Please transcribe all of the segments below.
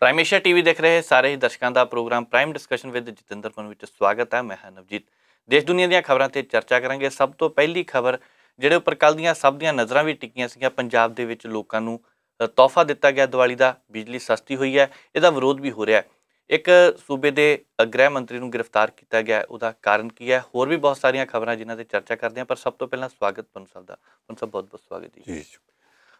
ਪ੍ਰਾਈਮੇਸ਼ਾ TV ਦੇਖ ਰਹੇ ਸਾਰੇ ਹੀ ਦਰਸ਼ਕਾਂ ਦਾ program prime discussion with Jatinder ਪਨ ਵਿੱਚ ਸਵਾਗਤ ਹੈ ਮੈਂ ਹਾਂ ਨਵਜੀਤ ਦੇਸ਼ ਦੁਨੀਆ ਦੀਆਂ ਖਬਰਾਂ ਤੇ ਚਰਚਾ ਕਰਾਂਗੇ ਸਭ ਤੋਂ ਪਹਿਲੀ ਖਬਰ ਜਿਹੜੇ ਉੱਪਰ ਕੱਲ ਦੀਆਂ ਸਭ ਦੀਆਂ ਨਜ਼ਰਾਂ ਵੀ ਟਿੱਕੀਆਂ ਸੀਗੀਆਂ ਪੰਜਾਬ ਦੇ ਵਿੱਚ ਲੋਕਾਂ ਨੂੰ ਤੋਹਫਾ ਦਿੱਤਾ ਗਿਆ ਦੀਵਾਲੀ ਦਾ ਬਿਜਲੀ ਸਸਤੀ ਹੋਈ ਹੈ ਇਹਦਾ ਵਿਰੋਧ ਵੀ ਹੋ ਰਿਹਾ ਹੈ ਇੱਕ ਸੂਬੇ ਦੇ ਗ੍ਰਹਿ ਮੰਤਰੀ ਨੂੰ ਗ੍ਰਿਫਤਾਰ ਕੀਤਾ ਗਿਆ ਉਹਦਾ ਕਾਰਨ ਕੀ ਹੈ ਹੋਰ ਵੀ ਬਹੁਤ ਸਾਰੀਆਂ ਖਬਰਾਂ ਜਿਨ੍ਹਾਂ ਤੇ ਚਰਚਾ ਕਰਦੇ ਹਾਂ ਪਰ ਸਭ ਤੋਂ ਪਹਿਲਾਂ ਸਵਾਗਤ ਪਨ ਸਾਹਿਬ ਦਾ ਪਨ ਸਾਹਿਬ ਬਹੁਤ ਬਹੁਤ ਸਵਾਗਤ ਜੀ ਜੀ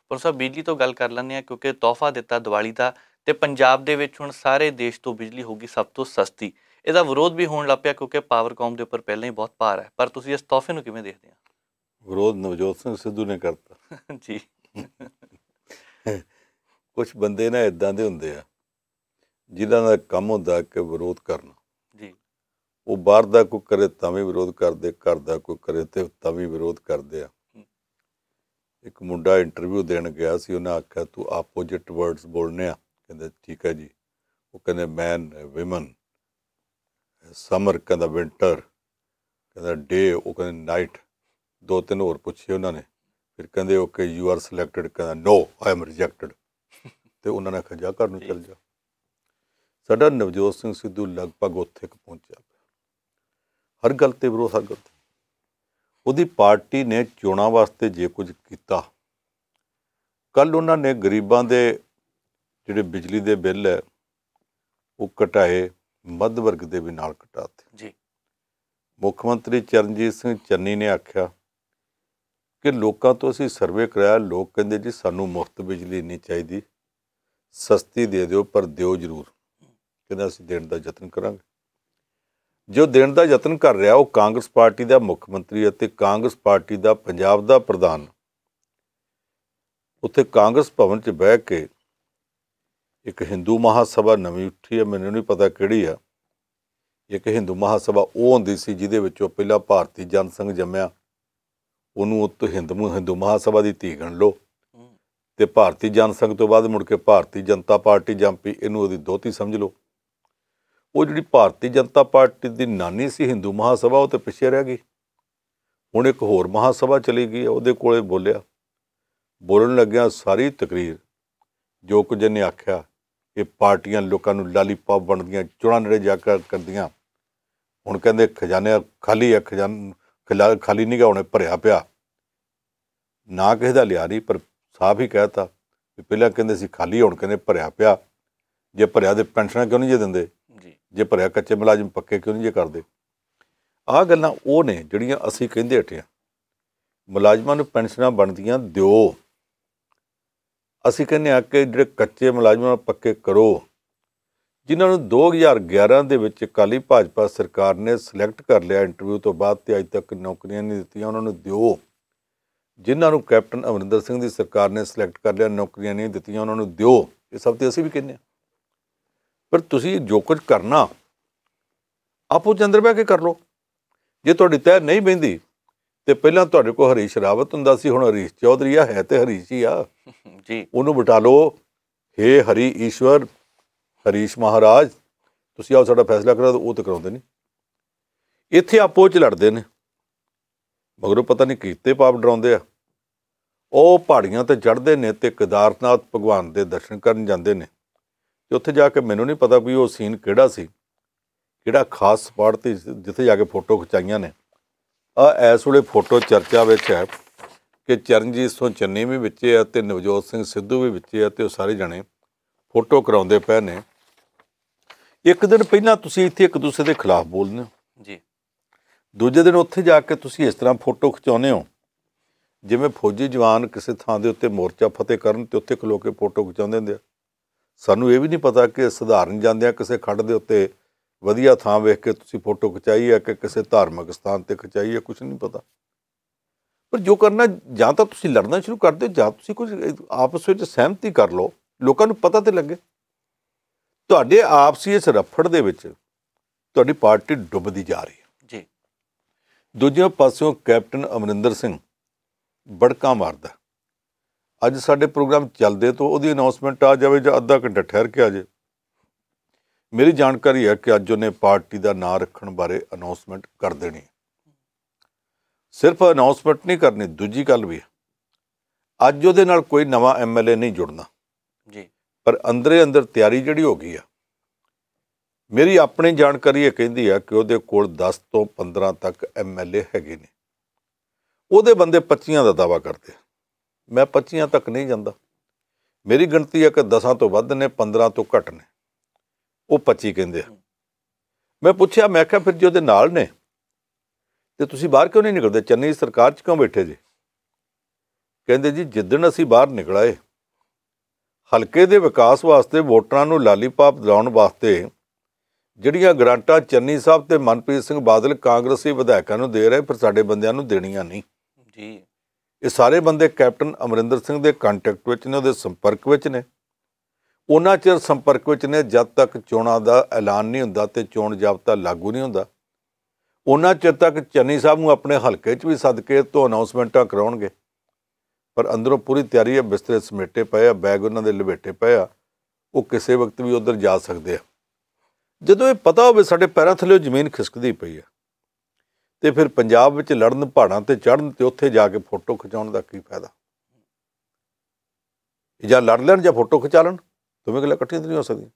ਪਨ ਸਾਹਿਬ ਬਿਜਲੀ ਤੋਂ ਗੱਲ ਕਰ ਲੈਂਦੇ ਹਾਂ ਕਿਉਂਕਿ ਤੋਹਫਾ ਦਿੱਤਾ ਦੀਵਾਲੀ ਦਾ ਤੇ ਪੰਜਾਬ ਦੇ ਵਿੱਚ ਹੁਣ ਸਾਰੇ ਦੇਸ਼ ਤੋਂ ਬਿਜਲੀ ਹੋਗੀ ਸਭ ਤੋਂ ਸਸਤੀ ਇਹਦਾ ਵਿਰੋਧ ਵੀ ਹੋਣ ਲੱਪਿਆ ਕਿਉਂਕਿ ਪਾਵਰਕਾਮ ਦੇ ਉੱਪਰ ਪਹਿਲਾਂ ਹੀ ਬਹੁਤ ਭਾਰ ਹੈ ਪਰ ਤੁਸੀਂ ਇਸ ਤੋਹਫੇ ਨੂੰ ਕਿਵੇਂ ਦੇਖਦੇ ਆ ਵਿਰੋਧ ਨਵਜੋਤ ਸਿੰਘ ਸਿੱਧੂ ਨੇ ਕਰਤਾ ਜੀ ਕੁਝ ਬੰਦੇ ਨਾ ਇਦਾਂ ਦੇ ਹੁੰਦੇ ਆ ਜਿਨ੍ਹਾਂ ਦਾ ਕੰਮ ਹੁੰਦਾ ਕਿ ਵਿਰੋਧ ਕਰਨਾ ਜੀ ਉਹ ਬਾਹਰ ਦਾ ਕੋਈ ਕਰੇ ਤਾਂ ਵੀ ਵਿਰੋਧ ਕਰਦੇ ਘਰ ਦਾ ਕੋਈ ਕਰੇ ਤੇ ਤਾਂ ਵੀ ਵਿਰੋਧ ਕਰਦੇ ਆ ਇੱਕ ਮੁੰਡਾ ਇੰਟਰਵਿਊ ਦੇਣ ਗਿਆ ਸੀ ਉਹਨੇ ਆਖਿਆ ਤੂੰ ਆਪੋਜੀਟ ਵਰਡਸ ਬੋਲਨੇ ਆ ਕਹਿੰਦਾ ਠੀਕ ਹੈ ਜੀ ਉਹ ਕਹਿੰਦੇ ਮੈਨ ਔਰ ਸਮਰ ਕਹਿੰਦਾ ਵਿੰਟਰ ਕਹਿੰਦਾ ਡੇ ਉਹ ਕਹਿੰਦੇ ਨਾਈਟ ਦੋ ਤਿੰਨ ਹੋਰ ਪੁੱਛੇ ਉਹਨਾਂ ਨੇ ਫਿਰ ਕਹਿੰਦੇ ਓਕੇ ਯੂ ਆਰ ਸਿਲੈਕਟਡ ਕਹਿੰਦਾ ਨੋ ਆਈ ਐਮ ਰਿਜੈਕਟਡ ਤੇ ਉਹਨਾਂ ਨੇ ਖਜਾ ਘਰ ਨੂੰ ਚਲ ਜਾ ਸਾਡਾ ਨਵਜੋਤ ਸਿੰਘ ਸਿੱਧੂ ਲਗਭਗ ਉੱਥੇ ਕ ਪਹੁੰਚਿਆ ਹਰ ਗੱਲ ਤੇ ਵਿਰੋਧ ਹਰ ਗੱਲ ਉਹਦੀ ਪਾਰਟੀ ਨੇ ਚੋਣਾਂ ਵਾਸਤੇ ਜੇ ਕੁਝ ਕੀਤਾ ਕੱਲ ਉਹਨਾਂ ਨੇ ਗਰੀਬਾਂ ਦੇ ਜਿਹੜੇ ਬਿਜਲੀ ਦੇ ਬਿੱਲ ਹੈ ਉਹ ਘਟਾਏ ਮੱਧ ਵਰਗ ਦੇ ਵੀ ਨਾਲ ਘਟਾਤੇ ਜੀ ਮੁੱਖ ਮੰਤਰੀ ਚਰਨਜੀਤ ਸਿੰਘ ਚੰਨੀ ਨੇ ਆਖਿਆ ਕਿ ਲੋਕਾਂ ਤੋਂ ਅਸੀਂ ਸਰਵੇ ਕਰਾਇਆ ਲੋਕ ਕਹਿੰਦੇ ਜੀ ਸਾਨੂੰ ਮੁਫਤ ਬਿਜਲੀ ਨਹੀਂ ਚਾਹੀਦੀ ਸਸਤੀ ਦੇ ਦਿਓ ਪਰ ਦਿਓ ਜ਼ਰੂਰ ਕਹਿੰਦਾ ਅਸੀਂ ਦੇਣ ਦਾ ਯਤਨ ਕਰਾਂਗੇ ਜੋ ਦੇਣ ਦਾ ਯਤਨ ਕਰ ਰਿਹਾ ਉਹ ਕਾਂਗਰਸ ਪਾਰਟੀ ਦਾ ਮੁੱਖ ਮੰਤਰੀ ਅਤੇ ਕਾਂਗਰਸ ਪਾਰਟੀ ਦਾ ਪੰਜਾਬ ਦਾ ਪ੍ਰਧਾਨ ਉੱਥੇ ਕਾਂਗਰਸ ਭਵਨ 'ਚ ਬਹਿ ਕੇ ਇੱਕ ਹਿੰਦੂ ਮਹਾਸਭਾ ਨਵੀਂ ਉੱਠੀ ਹੈ ਮੈਨੂੰ ਨਹੀਂ ਪਤਾ ਕਿਹੜੀ ਆ ਇੱਕ ਹਿੰਦੂ ਮਹਾਸਭਾ ਉਹ ਹੁੰਦੀ ਸੀ ਜਿਹਦੇ ਵਿੱਚੋਂ ਪਹਿਲਾ ਭਾਰਤੀ ਜਨ ਸੰਘ ਜੰਮਿਆ ਉਹਨੂੰ ਉੱਤੋਂ ਹਿੰਦੂ ਹਿੰਦੂ ਮਹਾਸਭਾ ਦੀ ਧੀ ਗਣ ਲੋ ਤੇ ਭਾਰਤੀ ਜਨ ਸੰਘ ਤੋਂ ਬਾਅਦ ਮੁੜ ਕੇ ਭਾਰਤੀ ਜਨਤਾ ਪਾਰਟੀ ਜੰਪੀ ਇਹਨੂੰ ਉਹਦੀ ਦੋਤੀ ਸਮਝ ਲਓ ਉਹ ਜਿਹੜੀ ਭਾਰਤੀ ਜਨਤਾ ਪਾਰਟੀ ਦੀ ਨਾਨੀ ਸੀ ਹਿੰਦੂ ਮਹਾਸਭਾ ਉਹ ਤੇ ਪਿੱਛੇ ਰਹਿ ਗਈ ਹੁਣ ਇੱਕ ਹੋਰ ਮਹਾਸਭਾ ਚਲੀ ਗਈ ਉਹਦੇ ਕੋਲੇ ਬੋਲਿਆ ਬੋਲਣ ਲੱਗਿਆ ਸਾਰੀ ਤਕਰੀਰ ਜੋ ਕੁਝ ਨੇ ਆਖਿਆ ਕਿ ਪਾਰਟੀਆਂ ਲੋਕਾਂ ਨੂੰ ਲਾਲੀਪਾਪ ਬਣਦੀਆਂ ਚੋਣਾਂ ਨੇੜੇ ਜਾ ਕੇ ਕਰਦੀਆਂ ਹੁਣ ਕਹਿੰਦੇ ਖਜ਼ਾਨੇ ਖਾਲੀ ਹੈ ਖਜ਼ਾਨਾ ਖਾਲੀ ਨਹੀਂ ਗਾਉਣੇ ਭਰਿਆ ਪਿਆ ਨਾ ਕਿਸੇ ਦਾ ਲਿਆ ਨਹੀਂ ਪਰ ਸਾਫ ਹੀ ਕਹਿਤਾ ਕਿ ਪਹਿਲਾਂ ਕਹਿੰਦੇ ਸੀ ਖਾਲੀ ਹੁਣ ਕਹਿੰਦੇ ਭਰਿਆ ਪਿਆ ਜੇ ਭਰਿਆ ਦੇ ਪੈਨਸ਼ਨਾਂ ਕਿਉਂ ਨਹੀਂ ਜੇ ਦਿੰਦੇ ਜੀ ਜੇ ਭਰਿਆ ਕੱਚੇ ਮੁਲਾਜ਼ਮ ਪੱਕੇ ਕਿਉਂ ਨਹੀਂ ਜੇ ਕਰਦੇ ਆਹ ਗੱਲਾਂ ਉਹ ਨੇ ਜਿਹੜੀਆਂ ਅਸੀਂ ਕਹਿੰਦੇ ਹਟਿਆ ਮੁਲਾਜ਼ਮਾਂ ਨੂੰ ਪੈਨਸ਼ਨਾਂ ਬਣਦੀਆਂ ਦਿਓ ਅਸੀਂ ਕਹਿੰਦੇ ਆ ਕਿ ਜਿਹੜੇ ਕੱਚੇ ਮੁਲਾਜ਼ਮਾਂ ਪੱਕੇ ਕਰੋ ਜਿਨ੍ਹਾਂ ਨੂੰ 2011 ਦੇ ਵਿੱਚ ਕਾਲੀ ਭਾਜਪਾ ਸਰਕਾਰ ਨੇ ਸਿਲੈਕਟ ਕਰ ਲਿਆ ਇੰਟਰਵਿਊ ਤੋਂ ਬਾਅਦ ਤੇ ਅੱਜ ਤੱਕ ਨੌਕਰੀਆਂ ਨਹੀਂ ਦਿੱਤੀਆਂ ਉਹਨਾਂ ਨੂੰ ਦਿਓ ਜਿਨ੍ਹਾਂ ਨੂੰ ਕੈਪਟਨ ਅਮਰਿੰਦਰ ਸਿੰਘ ਦੀ ਸਰਕਾਰ ਨੇ ਸਿਲੈਕਟ ਕਰ ਲਿਆ ਨੌਕਰੀਆਂ ਨਹੀਂ ਦਿੱਤੀਆਂ ਉਹਨਾਂ ਨੂੰ ਦਿਓ ਇਹ ਸਭ ਤੇ ਅਸੀਂ ਵੀ ਕਹਿੰਦੇ ਆ ਪਰ ਤੁਸੀਂ ਜੋ ਕੁਝ ਕਰਨਾ ਆਪੋ ਚੰਦਰ ਕੇ ਕਰ ਲਓ ਜੇ ਤੁਹਾਡੀ ਤੈਅ ਨਹੀਂ ਬੈਂਦੀ ਤੇ ਪਹਿਲਾਂ ਤੁਹਾਡੇ ਕੋਲ ਹਰੀਸ਼ ਰਾਵਤ ਹੁੰਦਾ ਸੀ ਹੁਣ ਹਰੀਸ਼ ਚੌਧਰੀ ਆ ਹੈ ਤੇ ਹਰੀਸ਼ ਹੀ ਆ ਜੀ ਉਹਨੂੰ ਬਟਾ ਲੋ ਹੇ ਹਰੀ ਈਸ਼ਵਰ ਹਰੀਸ਼ ਮਹਾਰਾਜ ਤੁਸੀਂ ਆਓ ਸਾਡਾ ਫੈਸਲਾ ਕਰਾ ਉਹ ਤੇ ਕਰਾਉਂਦੇ ਨਹੀਂ ਇੱਥੇ ਆਪੋ ਚ ਲੜਦੇ ਨੇ ਮਗਰੋਂ ਪਤਾ ਨਹੀਂ ਕੀਤੇ ਪਾਪ ਡਰਾਉਂਦੇ ਆ ਉਹ ਪਹਾੜੀਆਂ ਤੇ ਚੜਦੇ ਨੇ ਤੇ ਕਦਾਰਨਾਥ ਭਗਵਾਨ ਦੇ ਦਰਸ਼ਨ ਕਰਨ ਜਾਂਦੇ ਨੇ ਤੇ ਉੱਥੇ ਜਾ ਕੇ ਮੈਨੂੰ ਨਹੀਂ ਪਤਾ ਵੀ ਉਹ ਸੀਨ ਕਿਹੜਾ ਸੀ ਕਿਹੜਾ ਖਾਸ ਸਪਾਟ ਤੇ ਜਿੱਥੇ ਜਾ ਕੇ ਫੋਟੋ ਖਿਚਾਈਆਂ ਨੇ ਆ ਇਸ ਵੇਲੇ ਫੋਟੋ ਚਰਚਾ ਵਿੱਚ ਹੈ ਕਿ ਚਰਨਜੀਤ ਸਿੰਘ ਚੰਨੀ ਵੀ ਵਿੱਚ ਹੈ ਤੇ ਨਵਜੋਤ ਸਿੰਘ ਸਿੱਧੂ ਵੀ ਵਿੱਚ ਹੈ ਤੇ ਉਹ ਸਾਰੇ ਜਣੇ ਫੋਟੋ ਕਰਾਉਂਦੇ ਪਏ ਨੇ ਇੱਕ ਦਿਨ ਪਹਿਲਾਂ ਤੁਸੀਂ ਇੱਥੇ ਇੱਕ ਦੂਸਰੇ ਦੇ ਖਿਲਾਫ ਬੋਲਦੇ ਹੋ ਜੀ ਦੂਜੇ ਦਿਨ ਉੱਥੇ ਜਾ ਕੇ ਤੁਸੀਂ ਇਸ ਤਰ੍ਹਾਂ ਫੋਟੋ ਖਿਚਾਉਂਦੇ ਹੋ ਜਿਵੇਂ ਫੌਜੀ ਜਵਾਨ ਕਿਸੇ ਥਾਂ ਦੇ ਉੱਤੇ ਮੋਰਚਾ ਫਤਿਹ ਕਰਨ ਤੇ ਉੱਥੇ ਖਲੋ ਕੇ ਫੋਟੋ ਖਿਚਾਉਂਦੇ ਹੁੰਦੇ ਆ ਸਾਨੂੰ ਇਹ ਵੀ ਨਹੀਂ ਪਤਾ ਕਿ ਸਧਾਰਨ ਜਾਂਦਿਆਂ ਕਿਸੇ ਖੱਡ ਦੇ ਉੱਤੇ ਵਧੀਆ ਥਾਂ ਵੇਖ ਕੇ ਤੁਸੀਂ ਫੋਟੋ ਖਿਚਾਈ ਹੈ ਕਿ ਕਿਸੇ ਧਾਰਮਿਕ ਸਥਾਨ ਤੇ ਖਿਚਾਈ ਹੈ ਕੁਝ ਨਹੀਂ ਪਤਾ ਪਰ ਜੋ ਕਰਨਾ ਜਾਂ ਤਾਂ ਤੁਸੀਂ ਲੜਨਾ ਸ਼ੁਰੂ ਕਰ ਦਿਓ ਜਾਂ ਤੁਸੀਂ ਕੁਝ ਆਪਸ ਵਿੱਚ ਸਹਿਮਤੀ ਕਰ ਲਓ ਲੋਕਾਂ ਨੂੰ ਪਤਾ ਤੇ ਲੱਗੇ ਤੁਹਾਡੇ ਆਪਸੀ ਇਸ ਰਫੜ ਦੇ ਵਿੱਚ ਤੁਹਾਡੀ ਪਾਰਟੀ ਡੁੱਬਦੀ ਜਾ ਰਹੀ ਹੈ ਜੀ ਦੂਜੇ ਪਾਸਿਓਂ ਕੈਪਟਨ ਅਮਰਿੰਦਰ ਸਿੰਘ ਬੜਕਾ ਮਾਰਦਾ ਅੱਜ ਸਾਡੇ ਪ੍ਰੋਗਰਾਮ ਚੱਲਦੇ ਤੋਂ ਉਹਦੀ ਅਨਾਉਂਸਮੈਂਟ ਆ ਜਾਵੇ ਜਾਂ ਅੱਧਾ ਘੰਟਾ ਠਹਿਰ ਕੇ ਆ ਜਾਵੇ ਮੇਰੀ ਜਾਣਕਾਰੀ ਹੈ ਕਿ ਅੱਜ ਉਹਨੇ ਪਾਰਟੀ ਦਾ ਨਾਂ ਰੱਖਣ ਬਾਰੇ ਅਨਾਉਂਸਮੈਂਟ ਕਰ ਦੇਣੀ ਹੈ ਸਿਰਫ ਅਨਾਉਂਸਮੈਂਟ ਨਹੀਂ ਕਰਨੀ ਦੂਜੀ ਗੱਲ ਵੀ ਅੱਜ ਉਹਦੇ ਨਾਲ ਕੋਈ ਨਵਾਂ ਐਮਐਲਏ ਨਹੀਂ ਜੁੜਨਾ ਜੀ ਪਰ ਅੰਦਰੇ ਅੰਦਰ ਤਿਆਰੀ ਜਿਹੜੀ ਹੋ ਗਈ ਆ ਮੇਰੀ ਆਪਣੀ ਜਾਣਕਾਰੀ ਇਹ ਕਹਿੰਦੀ ਆ ਕਿ ਉਹਦੇ ਕੋਲ 10 ਤੋਂ 15 ਤੱਕ ਐਮਐਲਏ ਹੈਗੇ ਨੇ ਉਹਦੇ ਬੰਦੇ 25 ਦਾ ਦਾਵਾ ਕਰਦੇ ਮੈਂ 25 ਤੱਕ ਨਹੀਂ ਜਾਂਦਾ ਮੇਰੀ ਗਿਣਤੀ ਹੈ ਕਿ 10 ਤੋਂ ਵੱਧ ਨੇ 15 ਤੋਂ ਘੱਟ ਨੇ ਉਹ 25 ਕਹਿੰਦੇ ਆ ਮੈਂ ਪੁੱਛਿਆ ਮੈਂ ਕਿਹਾ ਫਿਰ ਜੇ ਉਹਦੇ ਨਾਲ ਨੇ ਤੇ ਤੁਸੀਂ ਬਾਹਰ ਕਿਉਂ ਨਹੀਂ ਨਿਕਲਦੇ ਚੰਨੀ ਸਰਕਾਰ 'ਚ ਕਿਉਂ ਬੈਠੇ ਜੀ ਕਹਿੰਦੇ ਜੀ ਜਿੱਦਣ ਅਸੀਂ ਬਾਹਰ ਨਿਕਲਾਏ ਹਲਕੇ ਦੇ ਵਿਕਾਸ ਵਾਸਤੇ ਵੋਟਰਾਂ ਨੂੰ ਲਾਲੀਪਾਪ ਦਿਵਾਉਣ ਵਾਸਤੇ ਜਿਹੜੀਆਂ ਗਰੰਟਾਂ ਚੰਨੀ ਸਾਹਿਬ ਤੇ ਮਨਪ੍ਰੀਤ ਸਿੰਘ ਬਾਦਲ ਕਾਂਗਰਸੀ ਵਿਧਾਇਕਾਂ ਨੂੰ ਦੇ ਰਹੇ ਪਰ ਸਾਡੇ ਬੰਦਿਆਂ ਨੂੰ ਦੇਣੀਆਂ ਨਹੀਂ ਜੀ ਇਹ ਸਾਰੇ ਬੰਦੇ ਕੈਪਟਨ ਅਮਰਿੰਦਰ ਸਿੰਘ ਦੇ ਕੰਟੈਕਟ ਵਿੱਚ ਨੇ ਉਹਦੇ ਸੰਪਰਕ ਵਿੱਚ ਨੇ ਉਹਨਾਂ ਚਿਰ ਸੰਪਰਕ ਵਿੱਚ ਨੇ ਜਦ ਤੱਕ ਚੋਣਾਂ ਦਾ ਐਲਾਨ ਨਹੀਂ ਹੁੰਦਾ ਤੇ ਚੋਣ ਜਾਬਤਾ ਲਾਗੂ ਨਹੀਂ ਹੁੰਦਾ ਉਹਨਾਂ ਚਿਰ ਤੱਕ ਚੰਨੀ ਸਾਹਿਬ ਨੂੰ ਆਪਣੇ ਹਲਕੇ 'ਚ ਵੀ ਸਦਕੇ ਤੋਂ ਅਨਾਉਂਸਮੈਂਟਾਂ ਕਰਾਉਣਗੇ ਪਰ ਅੰਦਰੋਂ ਪੂਰੀ ਤਿਆਰੀ ਹੈ ਬਿਸਤਰੇ ਸਮੇਟੇ ਪਏ ਆ ਬੈਗ ਉਹਨਾਂ ਦੇ ਲਵੇਟੇ ਪਏ ਆ ਉਹ ਕਿਸੇ ਵਕਤ ਵੀ ਉਧਰ ਜਾ ਸਕਦੇ ਆ ਜਦੋਂ ਇਹ ਪਤਾ ਹੋਵੇ ਸਾਡੇ ਪੈਰਾਂ ਥੱਲੇ ਜ਼ਮੀਨ ਖਿਸਕਦੀ ਪਈ ਆ ਤੇ ਫਿਰ ਪੰਜਾਬ ਵਿੱਚ ਲੜਨ ਪਹਾੜਾਂ ਤੇ ਚੜਨ ਤੇ ਉੱਥੇ ਜਾ ਕੇ ਫੋਟੋ ਖਿਚਾਉਣ ਦਾ ਕੀ ਫਾਇਦਾ ਜਾਂ ਲੜ ਲੈਣ ਜਾਂ ਫੋਟੋ ਖਿਚਾ ਲੈਣ ਦੋਵੇਂ ਗੱਲਾਂ ਇਕੱਠੀਆਂ ਨਹੀਂ ਹੋ ਸਕਦੀਆਂ